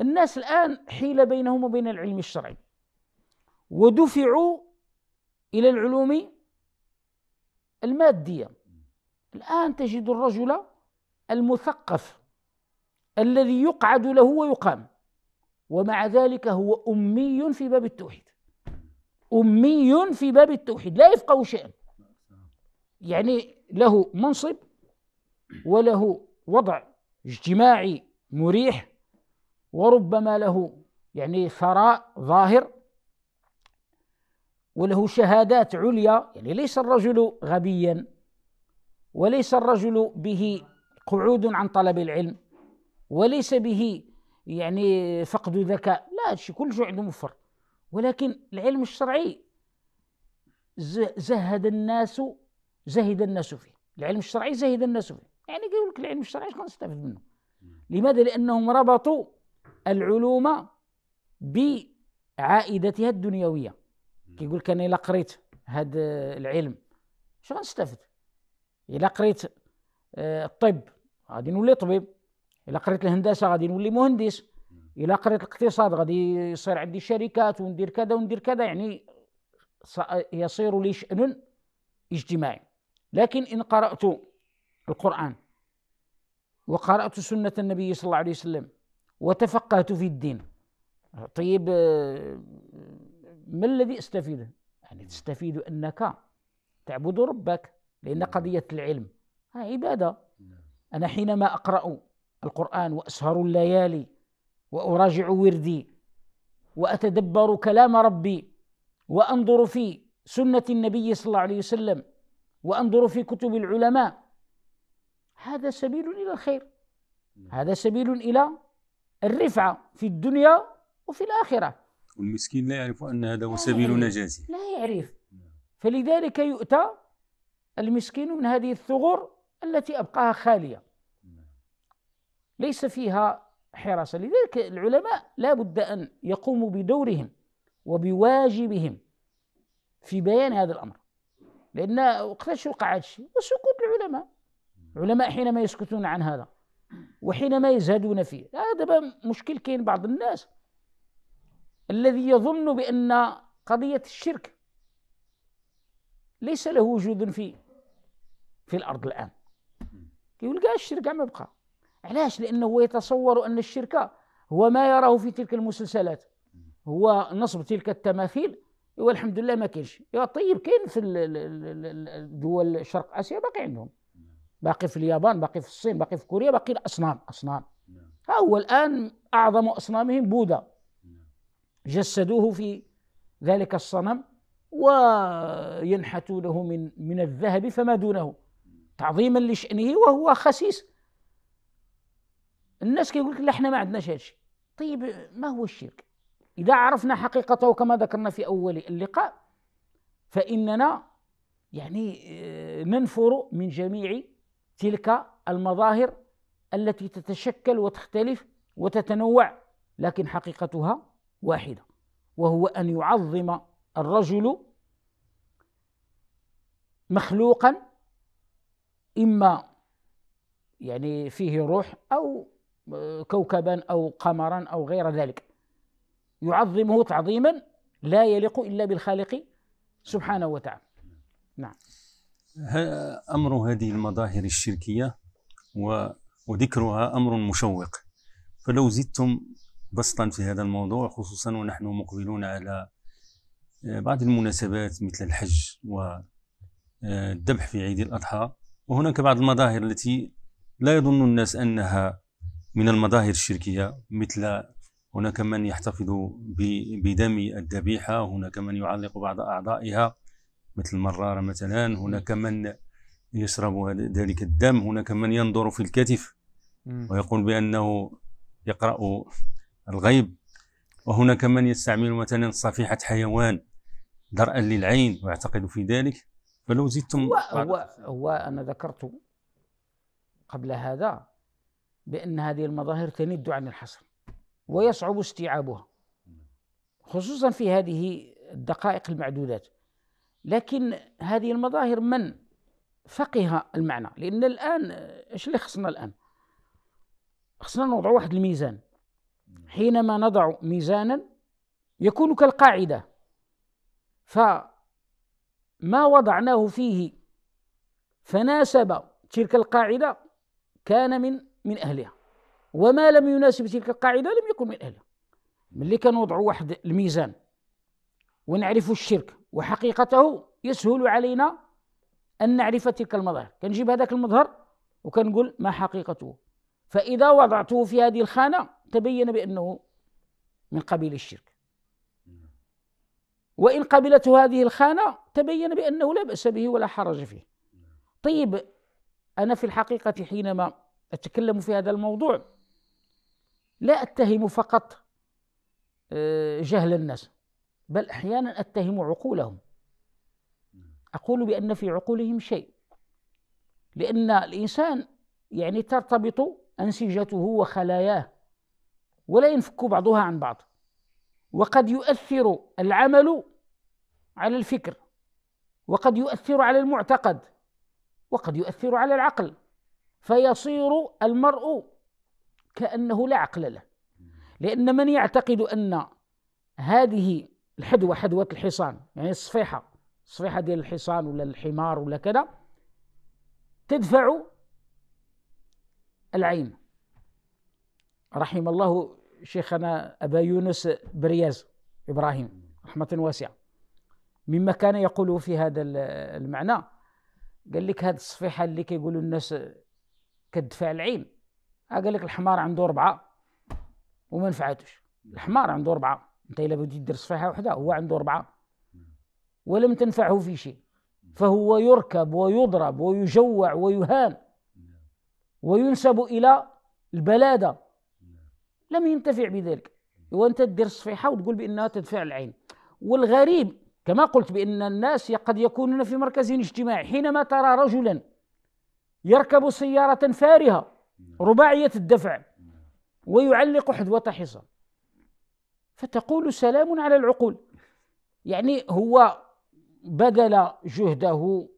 الناس الان حيل بينهم وبين العلم الشرعي ودفعوا إلى العلوم المادية الآن تجد الرجل المثقف الذي يقعد له ويقام ومع ذلك هو أمي في باب التوحيد أمي في باب التوحيد لا يفقه شيئا يعني له منصب وله وضع اجتماعي مريح وربما له يعني ثراء ظاهر وله شهادات عليا يعني ليس الرجل غبيا وليس الرجل به قعود عن طلب العلم وليس به يعني فقد ذكاء لا كل شيء عنده موفر ولكن العلم الشرعي زهد الناس زهد الناس فيه العلم الشرعي زهد الناس فيه يعني يقول لك العلم الشرعي كنستفد منه لماذا لانهم ربطوا العلوم بعائدتها الدنيويه كيقول لك انا الا قريت هذا آه، العلم شنو غنستافد الا قريت آه، الطب غادي نولي طبيب الا قريت الهندسه غادي نولي مهندس الا قريت الاقتصاد غادي يصير عندي شركات وندير كذا وندير كذا يعني آه، يصير لي شان اجتماعي لكن ان قرات القران وقرات سنه النبي صلى الله عليه وسلم وتفقهت في الدين طيب ما الذي استفيده؟ يعني تستفيد انك تعبد ربك لان نعم. قضيه العلم هي عباده نعم. انا حينما اقرا القران واسهر الليالي واراجع وردي واتدبر كلام ربي وانظر في سنه النبي صلى الله عليه وسلم وانظر في كتب العلماء هذا سبيل الى الخير نعم. هذا سبيل الى الرفعه في الدنيا وفي الاخره والمسكين لا يعرف أن هذا هو سبيل نجاته لا يعرف نعم. فلذلك يؤتى المسكين من هذه الثغور التي أبقاها خالية نعم. ليس فيها حراسة لذلك العلماء لا بد أن يقوموا بدورهم وبواجبهم في بيان هذا الأمر لأن وقتاش وقع هذا الشيء وسكوت العلماء نعم. العلماء حينما يسكتون عن هذا وحينما يزهدون فيه هذا مشكل كاين بعض الناس الذي يظن بأن قضية الشرك ليس له وجود في في الأرض الآن يقول كاع الشرك ما بقى علاش لأنه هو يتصور أن الشرك هو ما يراه في تلك المسلسلات هو نصب تلك التماثيل والحمد لله ما كاينش طيب كاين في دول شرق اسيا باقي عندهم باقي في اليابان باقي في الصين باقي في كوريا باقي الاصنام اصنام نعم. ها هو الان اعظم اصنامهم بوذا جسدوه في ذلك الصنم وينحتونه من من الذهب فما دونه تعظيما لشأنه وهو خسيس الناس كيقول لك لا احنا ما عندناش هذا الشيء طيب ما هو الشرك إذا عرفنا حقيقته كما ذكرنا في أول اللقاء فإننا يعني آه، ننفر من جميع تلك المظاهر التي تتشكل وتختلف وتتنوع لكن حقيقتها واحده وهو ان يعظم الرجل مخلوقا اما يعني فيه روح او كوكبا او قمرا او غير ذلك يعظمه تعظيما لا يليق الا بالخالق سبحانه وتعالى نعم امر هذه المظاهر الشركيه وذكرها امر مشوق فلو زدتم بسطا في هذا الموضوع خصوصا ونحن مقبلون على آه، بعض المناسبات مثل الحج والذبح آه، في عيد الأضحى وهناك بعض المظاهر التي لا يظن الناس أنها من المظاهر الشركية مثل هناك من يحتفظ بدم الذبيحة هناك من يعلق بعض أعضائها مثل المرارة مثلا هناك من يشرب ذلك الدم هناك من ينظر في الكتف ويقول بأنه يقرأ الغيب وهناك من يستعمل مثلا صفيحة حيوان درءا للعين ويعتقد في ذلك فلو زدتم هو, هو, هو أنا ذكرت قبل هذا بأن هذه المظاهر تند عن الحصر ويصعب استيعابها خصوصا في هذه الدقائق المعدودات لكن هذه المظاهر من فقه المعنى لأن الآن إيش اللي خصنا الآن خصنا نوضع واحد الميزان حينما نضع ميزانا يكون كالقاعده فما وضعناه فيه فناسب تلك القاعده كان من من اهلها وما لم يناسب تلك القاعده لم يكن من اهلها ملي كنوضعوا واحد الميزان ونعرف الشرك وحقيقته يسهل علينا ان نعرف تلك المظاهر كنجيب هذاك المظهر وكنقول ما حقيقته فاذا وضعته في هذه الخانه تبين بأنه من قبيل الشرك وإن قبلته هذه الخانة تبين بأنه لا بأس به ولا حرج فيه طيب أنا في الحقيقة حينما أتكلم في هذا الموضوع لا أتهم فقط آه، جهل الناس بل أحيانا أتهم عقولهم أقول بأن في عقولهم شيء لأن الإنسان يعني ترتبط أنسجته وخلاياه ولا ينفك بعضها عن بعض وقد يؤثر العمل على الفكر وقد يؤثر على المعتقد وقد يؤثر على العقل فيصير المرء كانه لا عقل له لان من يعتقد ان هذه الحدوه حدوه الحصان يعني الصفيحه الصفيحه ديال الحصان ولا الحمار ولا كذا تدفع العين رحم الله شيخنا أبا يونس برياز إبراهيم رحمة واسعة مما كان يقوله في هذا المعنى قال لك هذه الصفيحة اللي كيقولوا الناس كدفع العين آه، قال لك الحمار عنده أربعة وما نفعتوش الحمار عنده أربعة أنت إلا بدي دير صفيحة وحدة هو عنده أربعة ولم تنفعه في شيء فهو يركب ويضرب ويجوع ويهان وينسب إلى البلادة لم ينتفع بذلك وانت تدير الصفيحه وتقول بانها تدفع العين والغريب كما قلت بان الناس قد يكونون في مركز اجتماعي حينما ترى رجلا يركب سياره فارهه رباعيه الدفع ويعلق حذوه حصان فتقول سلام على العقول يعني هو بذل جهده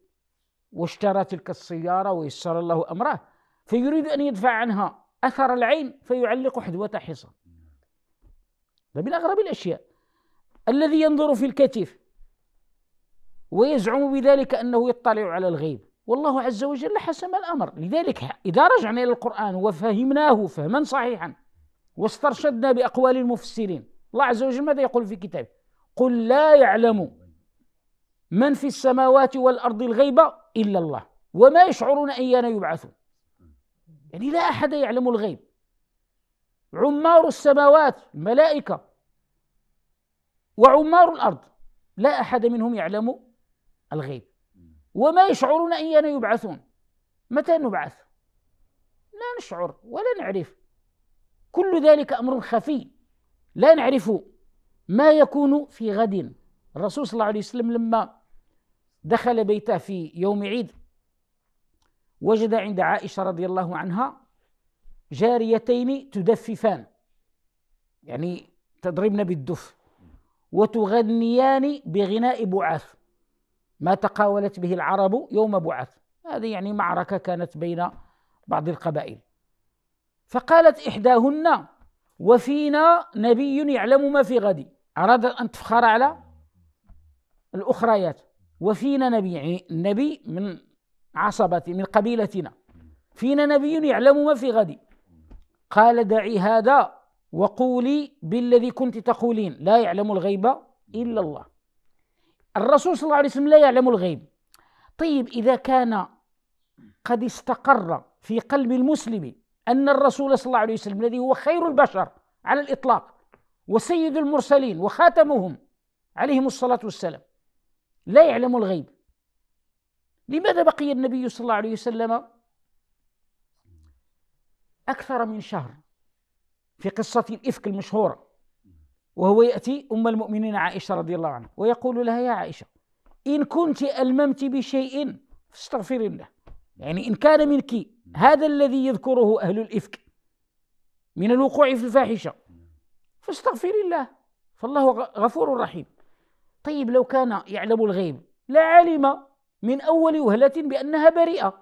واشترى تلك السياره ويسر الله امره فيريد ان يدفع عنها أثر العين فيعلق حذوة حصى ده من أغرب الأشياء الذي ينظر في الكتف ويزعم بذلك أنه يطلع على الغيب والله عز وجل حسم الأمر لذلك إذا رجعنا إلى القرآن وفهمناه فهما صحيحا واسترشدنا بأقوال المفسرين الله عز وجل ماذا يقول في كتابه قل لا يعلم من في السماوات والأرض الغيب إلا الله وما يشعرون أيان يبعثون يعني لا احد يعلم الغيب عمار السماوات الملائكه وعمار الارض لا احد منهم يعلم الغيب وما يشعرون ايانا يبعثون متى نبعث لا نشعر ولا نعرف كل ذلك امر خفي لا نعرف ما يكون في غد الرسول صلى الله عليه وسلم لما دخل بيته في يوم عيد وجد عند عائشه رضي الله عنها جاريتين تدففان يعني تضربن بالدف وتغنيان بغناء بعاث ما تقاولت به العرب يوم بعث هذه يعني معركه كانت بين بعض القبائل فقالت احداهن وفينا نبي يعلم ما في غد أرادت أن تفخر على الأخريات وفينا نبي يعني النبي من عصبة من قبيلتنا فينا نبي يعلم ما في غد قال دعي هذا وقولي بالذي كنت تقولين لا يعلم الغيب إلا الله الرسول صلى الله عليه وسلم لا يعلم الغيب طيب إذا كان قد استقر في قلب المسلم أن الرسول صلى الله عليه وسلم الذي هو خير البشر على الإطلاق وسيد المرسلين وخاتمهم عليهم الصلاة والسلام لا يعلم الغيب لماذا بقي النبي صلى الله عليه وسلم أكثر من شهر في قصة الإفك المشهورة وهو يأتي أم المؤمنين عائشة رضي الله عنها ويقول لها يا عائشة إن كنت ألممت بشيء فاستغفري الله يعني إن كان منك هذا الذي يذكره أهل الإفك من الوقوع في الفاحشة فاستغفري الله فالله غفور رحيم طيب لو كان يعلم الغيب لعلم من أول وهلة بأنها بريئة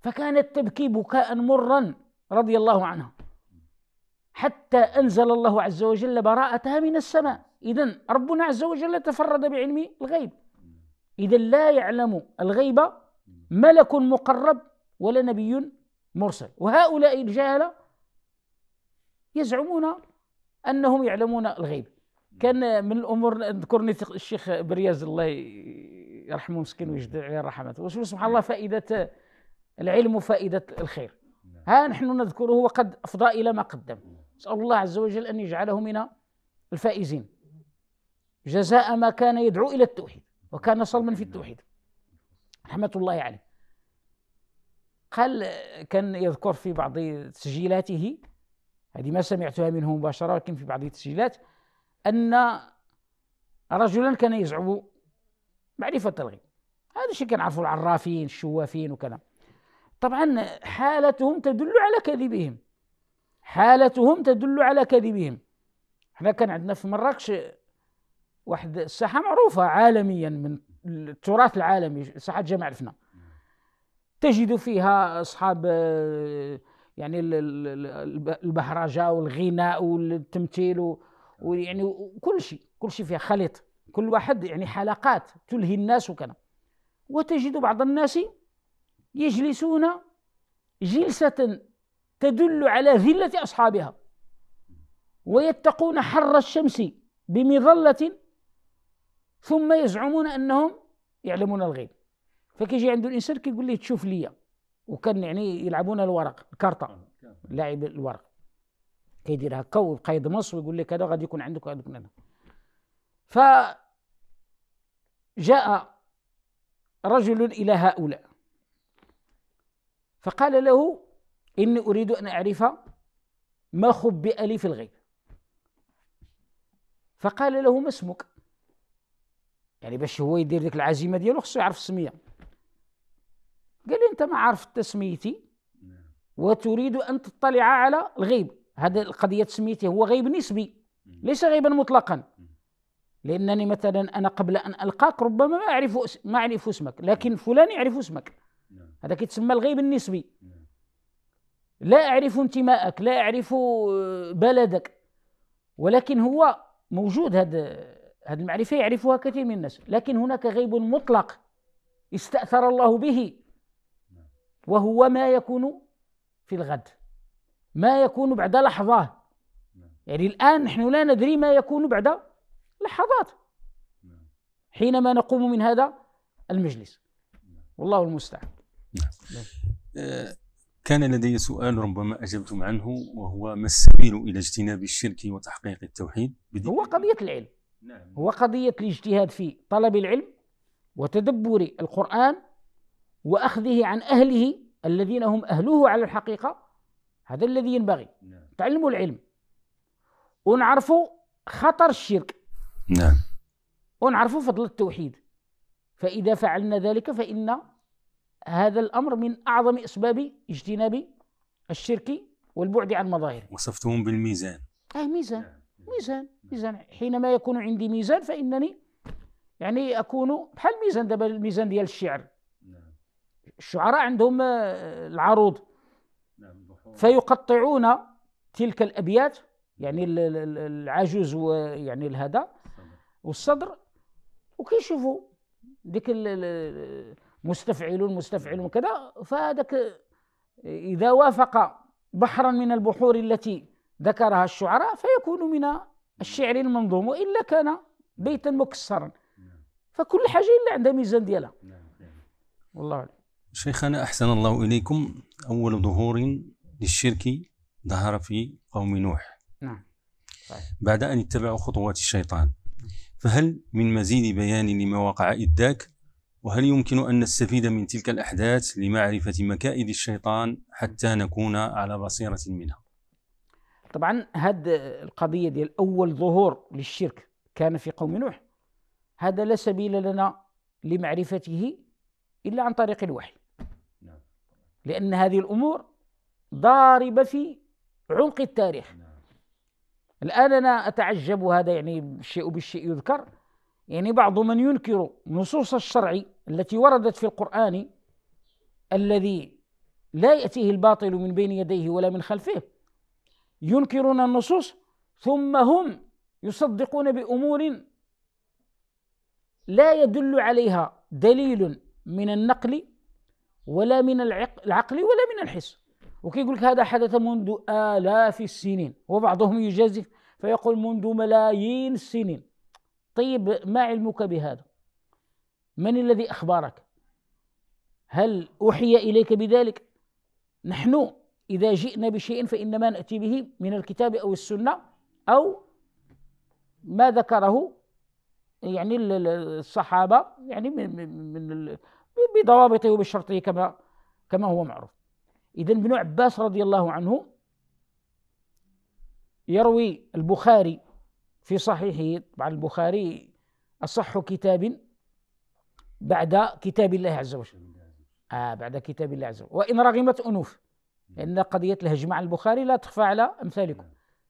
فكانت تبكي بكاء مرا رضي الله عنها حتى أنزل الله عز وجل براءتها من السماء إذا ربنا عز وجل تفرد بعلم الغيب إذا لا يعلم الغيب ملك مقرب ولا نبي مرسل وهؤلاء الجهلة يزعمون أنهم يعلمون الغيب كان من الأمور نذكرني الشيخ برياز الله يرحمه مسكين نعم. ويجد عليه الرحمة وشوف نعم. سبحان الله فائدة العلم وفائدة الخير نعم. ها نحن نذكره وقد أفضى إلى ما قدم نسأل الله عز وجل أن يجعله من الفائزين جزاء ما كان يدعو إلى التوحيد وكان صلما في التوحيد رحمة الله عليه يعني. قال كان يذكر في بعض تسجيلاته هذه ما سمعتها منه مباشرة ولكن في بعض التسجيلات أن رجلا كان يزعم معرفة الغيب هذا الشيء كنعرفوا العرافين الشوافين وكذا طبعا حالتهم تدل على كذبهم حالتهم تدل على كذبهم احنا كان عندنا في مراكش واحد الساحه معروفه عالميا من التراث العالمي ساحه جامع الفنا تجد فيها اصحاب يعني البهرجه والغناء والتمثيل ويعني كل شيء كل شيء فيها خليط كل واحد يعني حلقات تلهي الناس وكذا وتجد بعض الناس يجلسون جلسة تدل على ذلة أصحابها ويتقون حر الشمس بمظلة ثم يزعمون أنهم يعلمون الغيب فكيجي عند الإنسان كيقول لي تشوف لي وكان يعني يلعبون الورق آه، الكارطة لاعب الورق كيدير هكا ويبقى يدمص ويقول لك هذا غادي يكون عندك وعندك يكون عندك فجاء رجل إلى هؤلاء فقال له إني أريد أن أعرف ما خبئ لي في الغيب فقال له ما اسمك يعني باش هو يدير ديك العزيمه ديالو خصو يعرف السميه قال لي انت ما عرفت تسميتي نعم. وتريد ان تطلع على الغيب هذا قضيه سميتي هو غيب نسبي ليس غيبا مطلقا لانني مثلا انا قبل ان القاك ربما ما اعرف ما اعرف اسمك لكن فلان يعرف اسمك نعم. هذا كيتسمى الغيب النسبي نعم. لا اعرف انتمائك لا اعرف آه، بلدك ولكن هو موجود هذا هذه المعرفه يعرفها كثير من الناس لكن هناك غيب مطلق استاثر الله به نعم. وهو ما يكون في الغد ما يكون بعد لحظه يعني الان نحن لا ندري ما يكون بعد لحظات نعم. حينما نقوم من هذا المجلس والله المستعان نعم. آه، كان لدي سؤال ربما أجبتم عنه وهو ما السبيل إلى اجتناب الشرك وتحقيق التوحيد هو قضية العلم نعم. هو قضية الاجتهاد في طلب العلم وتدبر القرآن وأخذه عن أهله الذين هم أهله على الحقيقة هذا الذي ينبغي نعم. تعلموا العلم ونعرفوا خطر الشرك نعم ونعرفوا فضل التوحيد فإذا فعلنا ذلك فإن هذا الأمر من أعظم أسباب اجتناب الشرك والبعد عن مظاهره وصفتهم بالميزان آه ميزان نعم. ميزان نعم. ميزان حينما يكون عندي ميزان فإنني يعني أكون بحال ميزان دابا الميزان ديال الشعر نعم. الشعراء عندهم آه، العروض فيقطعون تلك الأبيات يعني العجوز ويعني الهذا والصدر وكيشوفوا ديك المستفعلون مستفعلون كذا فهذاك إذا وافق بحرا من البحور التي ذكرها الشعراء فيكون من الشعر المنظوم وإلا كان بيتا مكسرا نعم. فكل حاجة إلا عندها ميزان ديالها نعم، نعم. والله شيخنا أحسن الله إليكم أول ظهور للشرك ظهر في قوم نوح نعم بعد أن اتبعوا خطوات الشيطان فهل من مزيد بيان لما وقع إذ ذاك؟ وهل يمكن أن نستفيد من تلك الأحداث لمعرفة مكائد الشيطان حتى نكون على بصيرة منها طبعا هذه القضية ديال أول ظهور للشرك كان في قوم نوح هذا لا سبيل لنا لمعرفته إلا عن طريق الوحي نعم. لأن هذه الأمور ضاربة في عمق التاريخ نعم. الآن أنا أتعجب هذا يعني الشيء بالشيء يذكر يعني بعض من ينكر نصوص الشرع التي وردت في القرآن الذي لا يأتيه الباطل من بين يديه ولا من خلفه ينكرون النصوص ثم هم يصدقون بأمور لا يدل عليها دليل من النقل ولا من العقل ولا من الحس وكيقول لك هذا حدث منذ آلاف السنين وبعضهم يجازف فيقول منذ ملايين السنين طيب ما علمك بهذا من الذي أخبرك هل أوحي إليك بذلك نحن إذا جئنا بشيء فإنما نأتي به من الكتاب أو السنة أو ما ذكره يعني الصحابة يعني من من بضوابطه وبشرطه كما كما هو معروف إذا ابن عباس رضي الله عنه يروي البخاري في صحيحه طبعا البخاري أصح كتاب بعد كتاب الله عز وجل آه بعد كتاب الله عز وجل وإن رغمت أنوف لأن قضية الهجمة على البخاري لا تخفى على أمثالكم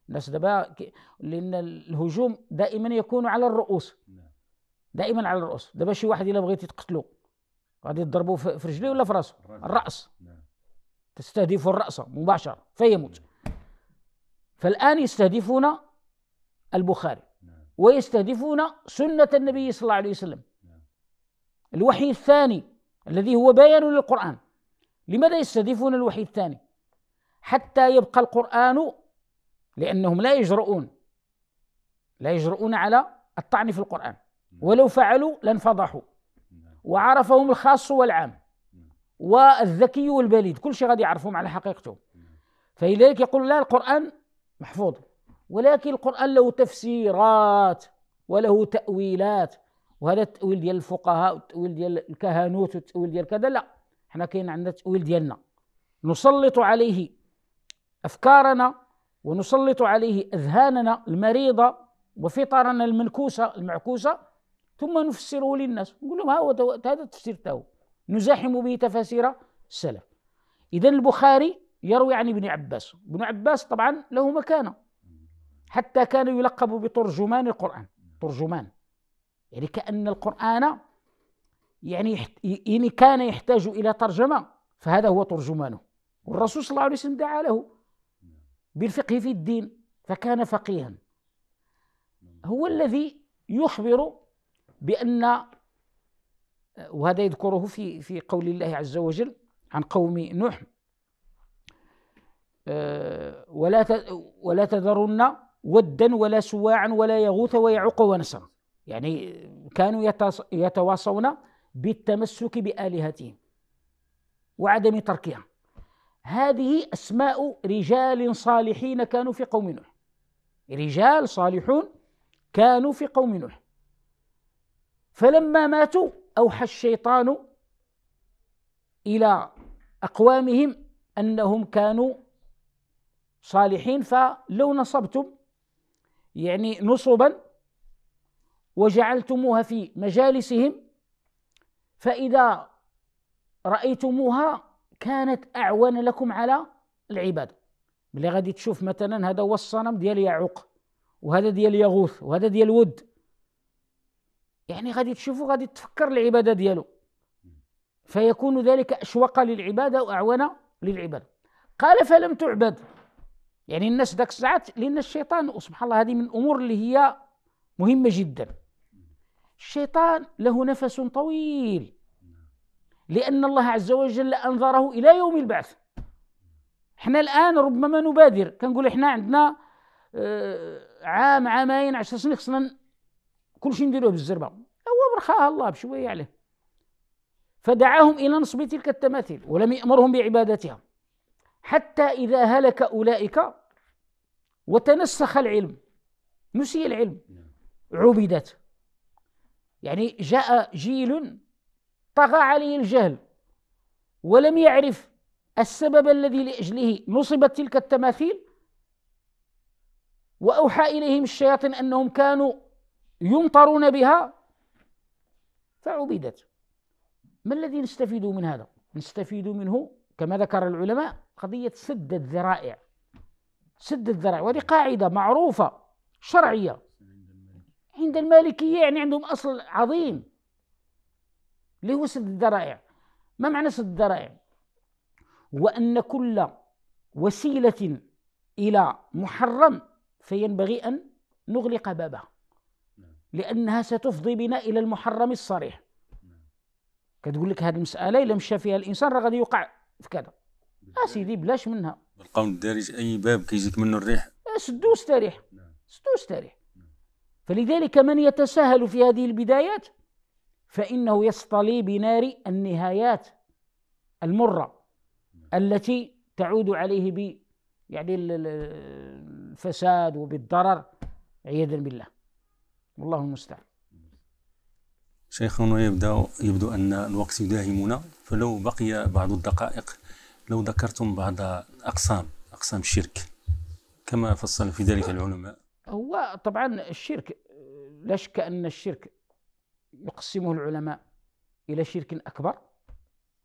الناس دابا لأن الهجوم دائما يكون على الرؤوس دائما على الرؤوس دابا شي واحد إلا بغيتي تقتلو غادي تضربوا في رجليه ولا في راسه الراس نعم. تستهدف الرأس مباشرة فيموت فالآن يستهدفون البخاري نعم. ويستهدفون سنة النبي صلى الله عليه وسلم نعم. الوحي الثاني الذي هو بيان للقرآن لماذا يستهدفون الوحي الثاني حتى يبقى القرآن لأنهم لا يجرؤون لا يجرؤون على الطعن في القرآن نعم. ولو فعلوا لانفضحوا وعرفهم الخاص والعام والذكي والبليد كل شيء غادي يعرفهم على حقيقته فلذلك يقول لا القرآن محفوظ ولكن القرآن له تفسيرات وله تأويلات وهذا التأويل ديال الفقهاء والتأويل ديال الكهنوت والتأويل ديال كذا لا حنا كاين عندنا التأويل ديالنا نسلط عليه أفكارنا ونسلط عليه أذهاننا المريضة وفطرنا المنكوسة المعكوسة ثم نفسره للناس نقول لهم ها هو هذا التفسير تاو نزاحم به تفاسير السلف إذا البخاري يروي عن ابن عباس ابن عباس طبعا له مكانة حتى كان يلقب بترجمان القرآن ترجمان يعني كأن القرآن يعني يعني كان يحتاج إلى ترجمة فهذا هو ترجمانه والرسول صلى الله عليه وسلم دعا له بالفقه في الدين فكان فقيها هو الذي يخبر بأن وهذا يذكره في في قول الله عز وجل عن قوم نوح آه، ولا ولا تذرن ودا ولا سواعا ولا يغوث ويعوق ونسرا يعني كانوا يتواصون بالتمسك بآلهتهم وعدم تركها هذه أسماء رجال صالحين كانوا في قوم نوح رجال صالحون كانوا في قوم نوح فلما ماتوا اوحى الشيطان الى اقوامهم انهم كانوا صالحين فلو نصبتم يعني نصبا وجعلتموها في مجالسهم فاذا رايتموها كانت اعون لكم على العباده ملي غادي تشوف مثلا هذا هو الصنم ديال يعوق وهذا ديال يغوث وهذا ديال ود يعني غادي تشوفوا غادي تفكر العباده ديالو فيكون ذلك اشوق للعباده واعوان للعباده قال فلم تعبد يعني الناس ذاك الساعات لان الشيطان سبحان الله هذه من الامور اللي هي مهمه جدا الشيطان له نفس طويل لان الله عز وجل انظره الى يوم البعث احنا الان ربما نبادر كنقول احنا عندنا آه، عام عامين عشر سنين خصنا كل شيء نديروه بالزربه هو برخاها الله بشويه عليه فدعاهم الى نصب تلك التماثيل ولم يامرهم بعبادتها حتى اذا هلك اولئك وتنسخ العلم نسي العلم نعم. عبدت يعني جاء جيل طغى عليه الجهل ولم يعرف السبب الذي لاجله نصبت تلك التماثيل واوحى اليهم الشياطين انهم كانوا يمطرون بها فعبدت ما الذي نستفيد من هذا؟ نستفيد منه كما ذكر العلماء قضية سد الذرائع سد الذرائع وهذه قاعدة معروفة شرعية عند المالكية يعني عندهم أصل عظيم اللي هو سد الذرائع ما معنى سد الذرائع؟ وأن كل وسيلة إلى محرم فينبغي أن نغلق بابها لأنها ستفضي بنا إلى المحرم الصريح كتقول لك هذه المسألة إلا مشى فيها الإنسان راه غادي يوقع في كذا أسيدي آه بلاش منها القوم الدارج أي باب كيجيك منه الريح آه، سدو استريح نعم. سدو استريح نعم. فلذلك من يتساهل في هذه البدايات فإنه يصطلي بنار النهايات المرة نعم. التي تعود عليه ب يعني الفساد وبالضرر عياذا بالله والله المستعان شيخنا يبدأ يبدو أن الوقت يداهمنا فلو بقي بعض الدقائق لو ذكرتم بعض الأقسام أقسام الشرك كما فصل في ذلك العلماء هو طبعا الشرك لا شك أن الشرك يقسمه العلماء إلى شرك أكبر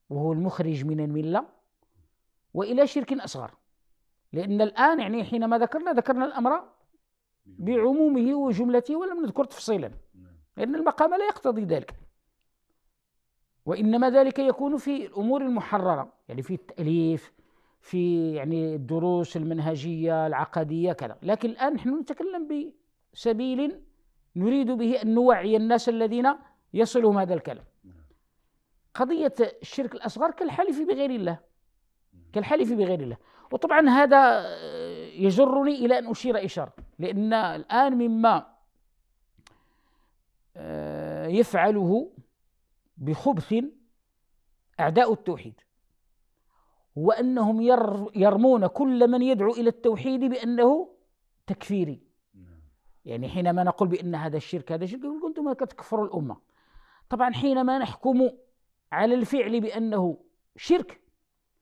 وهو المخرج من الملة وإلى شرك أصغر لأن الآن يعني حينما ذكرنا ذكرنا الأمر بعمومه وجملته ولم نذكر تفصيلا لأن نعم. المقام لا يقتضي ذلك وإنما ذلك يكون في الأمور المحررة يعني في التأليف في يعني الدروس المنهجية العقدية كذا لكن الآن نحن نتكلم بسبيل نريد به أن نوعي الناس الذين يصلهم هذا الكلام نعم. قضية الشرك الأصغر كالحلف بغير الله نعم. كالحلف بغير الله وطبعا هذا يجرني إلى أن أشير إشارة لأن الآن مما آه، يفعله بخبث أعداء التوحيد هو أنهم يرمون كل من يدعو إلى التوحيد بأنه تكفيري نعم. يعني حينما نقول بأن هذا الشرك هذا الشرك أنتم تكفروا الأمة طبعا حينما نحكم على الفعل بأنه شرك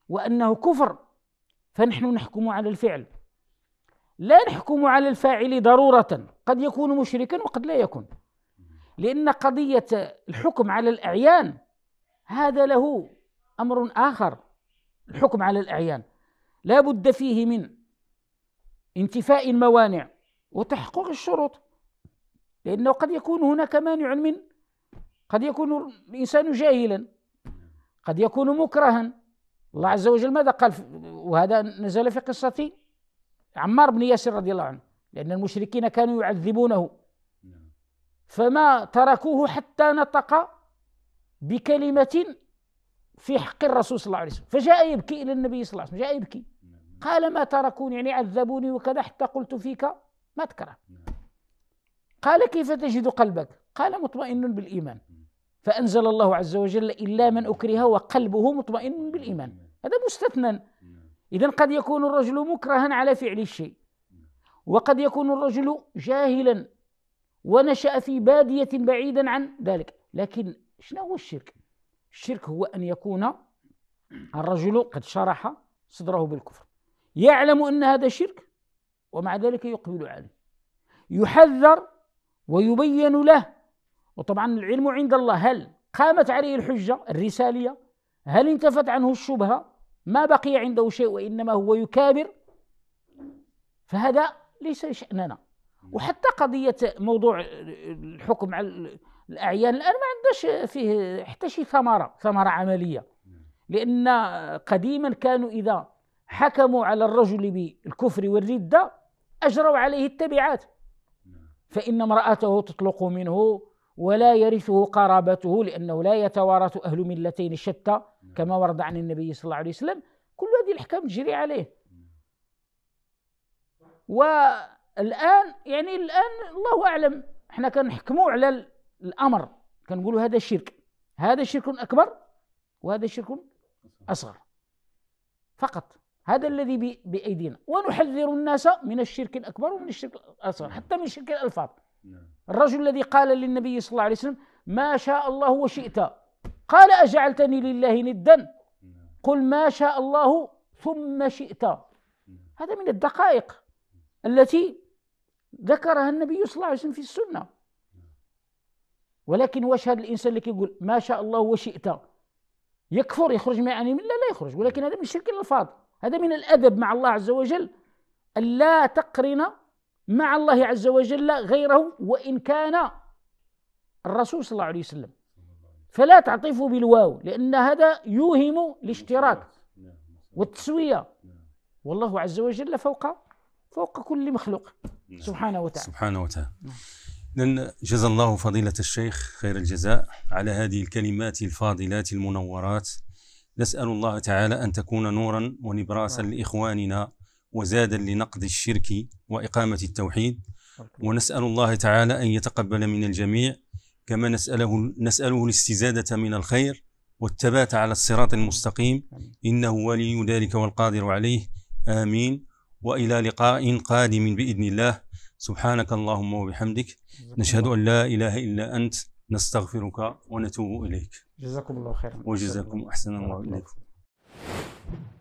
وأنه كفر فنحن نحكم على الفعل لا نحكم على الفاعل ضرورة قد يكون مشركا وقد لا يكون لأن قضية الحكم على الأعيان هذا له أمر آخر الحكم على الأعيان لا بد فيه من انتفاء الموانع وتحقق الشروط لأنه قد يكون هناك مانع من قد يكون الإنسان جاهلا قد يكون مكرها الله عز وجل ماذا قال وهذا نزل في قصة عمار بن ياسر رضي الله عنه لأن المشركين كانوا يعذبونه نعم. فما تركوه حتى نطق بكلمة في حق الرسول صلى الله عليه وسلم فجاء يبكي إلى النبي صلى الله عليه وسلم جاء يبكي نعم. قال ما تركوني يعني عذبوني وكذا حتى قلت فيك ما تكره نعم. قال كيف تجد قلبك قال مطمئن بالإيمان فأنزل الله عز وجل إلا من أكره وقلبه مطمئن بالإيمان هذا مستثنى إذا قد يكون الرجل مكرها على فعل الشيء وقد يكون الرجل جاهلا ونشأ في بادية بعيدا عن ذلك لكن شنو هو الشرك؟ الشرك هو أن يكون الرجل قد شرح صدره بالكفر يعلم أن هذا شرك ومع ذلك يقبل عليه يحذر ويبين له وطبعا العلم عند الله هل قامت عليه الحجة الرسالية هل انتفت عنه الشبهة ما بقي عنده شيء وإنما هو يكابر فهذا ليس شأننا نعم. وحتى قضية موضوع الحكم على الأعيان الآن ما عندناش فيه حتى شي ثمرة ثمرة عملية نعم. لأن قديما كانوا إذا حكموا على الرجل بالكفر والردة أجروا عليه التبعات نعم. فإن امرأته تطلق منه ولا يرثه قرابته لأنه لا يتوارث أهل ملتين شتى نعم. كما ورد عن النبي صلى الله عليه وسلم كل هذه الأحكام تجري عليه نعم. والآن يعني الآن الله أعلم احنا كنحكموا على الأمر كنقولوا هذا شرك هذا شرك أكبر وهذا شرك أصغر فقط هذا الذي بأيدينا ونحذر الناس من الشرك الأكبر ومن الشرك الأصغر نعم. حتى من شرك الألفاظ الرجل الذي قال للنبي صلى الله عليه وسلم ما شاء الله وشئت قال أجعلتني لله ندا قل ما شاء الله ثم شئت هذا من الدقائق التي ذكرها النبي صلى الله عليه وسلم في السنة ولكن واش هذا الإنسان اللي كيقول ما شاء الله وشئت يكفر يخرج ما يعني من لا لا يخرج ولكن هذا من الشرك الألفاظ هذا من الأدب مع الله عز وجل ألا تقرن مع الله عز وجل غيره وإن كان الرسول صلى الله عليه وسلم فلا تعطفوا بالواو لأن هذا يوهم الاشتراك والتسوية والله عز وجل فوق فوق كل مخلوق سبحانه وتعالى سبحانه وتعالى اذا جزا الله فضيلة الشيخ خير الجزاء على هذه الكلمات الفاضلات المنورات نسأل الله تعالى أن تكون نورا ونبراسا لإخواننا وزادا لنقد الشرك وإقامة التوحيد ونسأل الله تعالى أن يتقبل من الجميع كما نسأله, نسأله الاستزادة من الخير والثبات على الصراط المستقيم إنه ولي ذلك والقادر عليه آمين وإلى لقاء قادم بإذن الله سبحانك اللهم وبحمدك نشهد أن لا إله إلا أنت نستغفرك ونتوب إليك جزاكم الله خيرا وجزاكم أحسن الله إليكم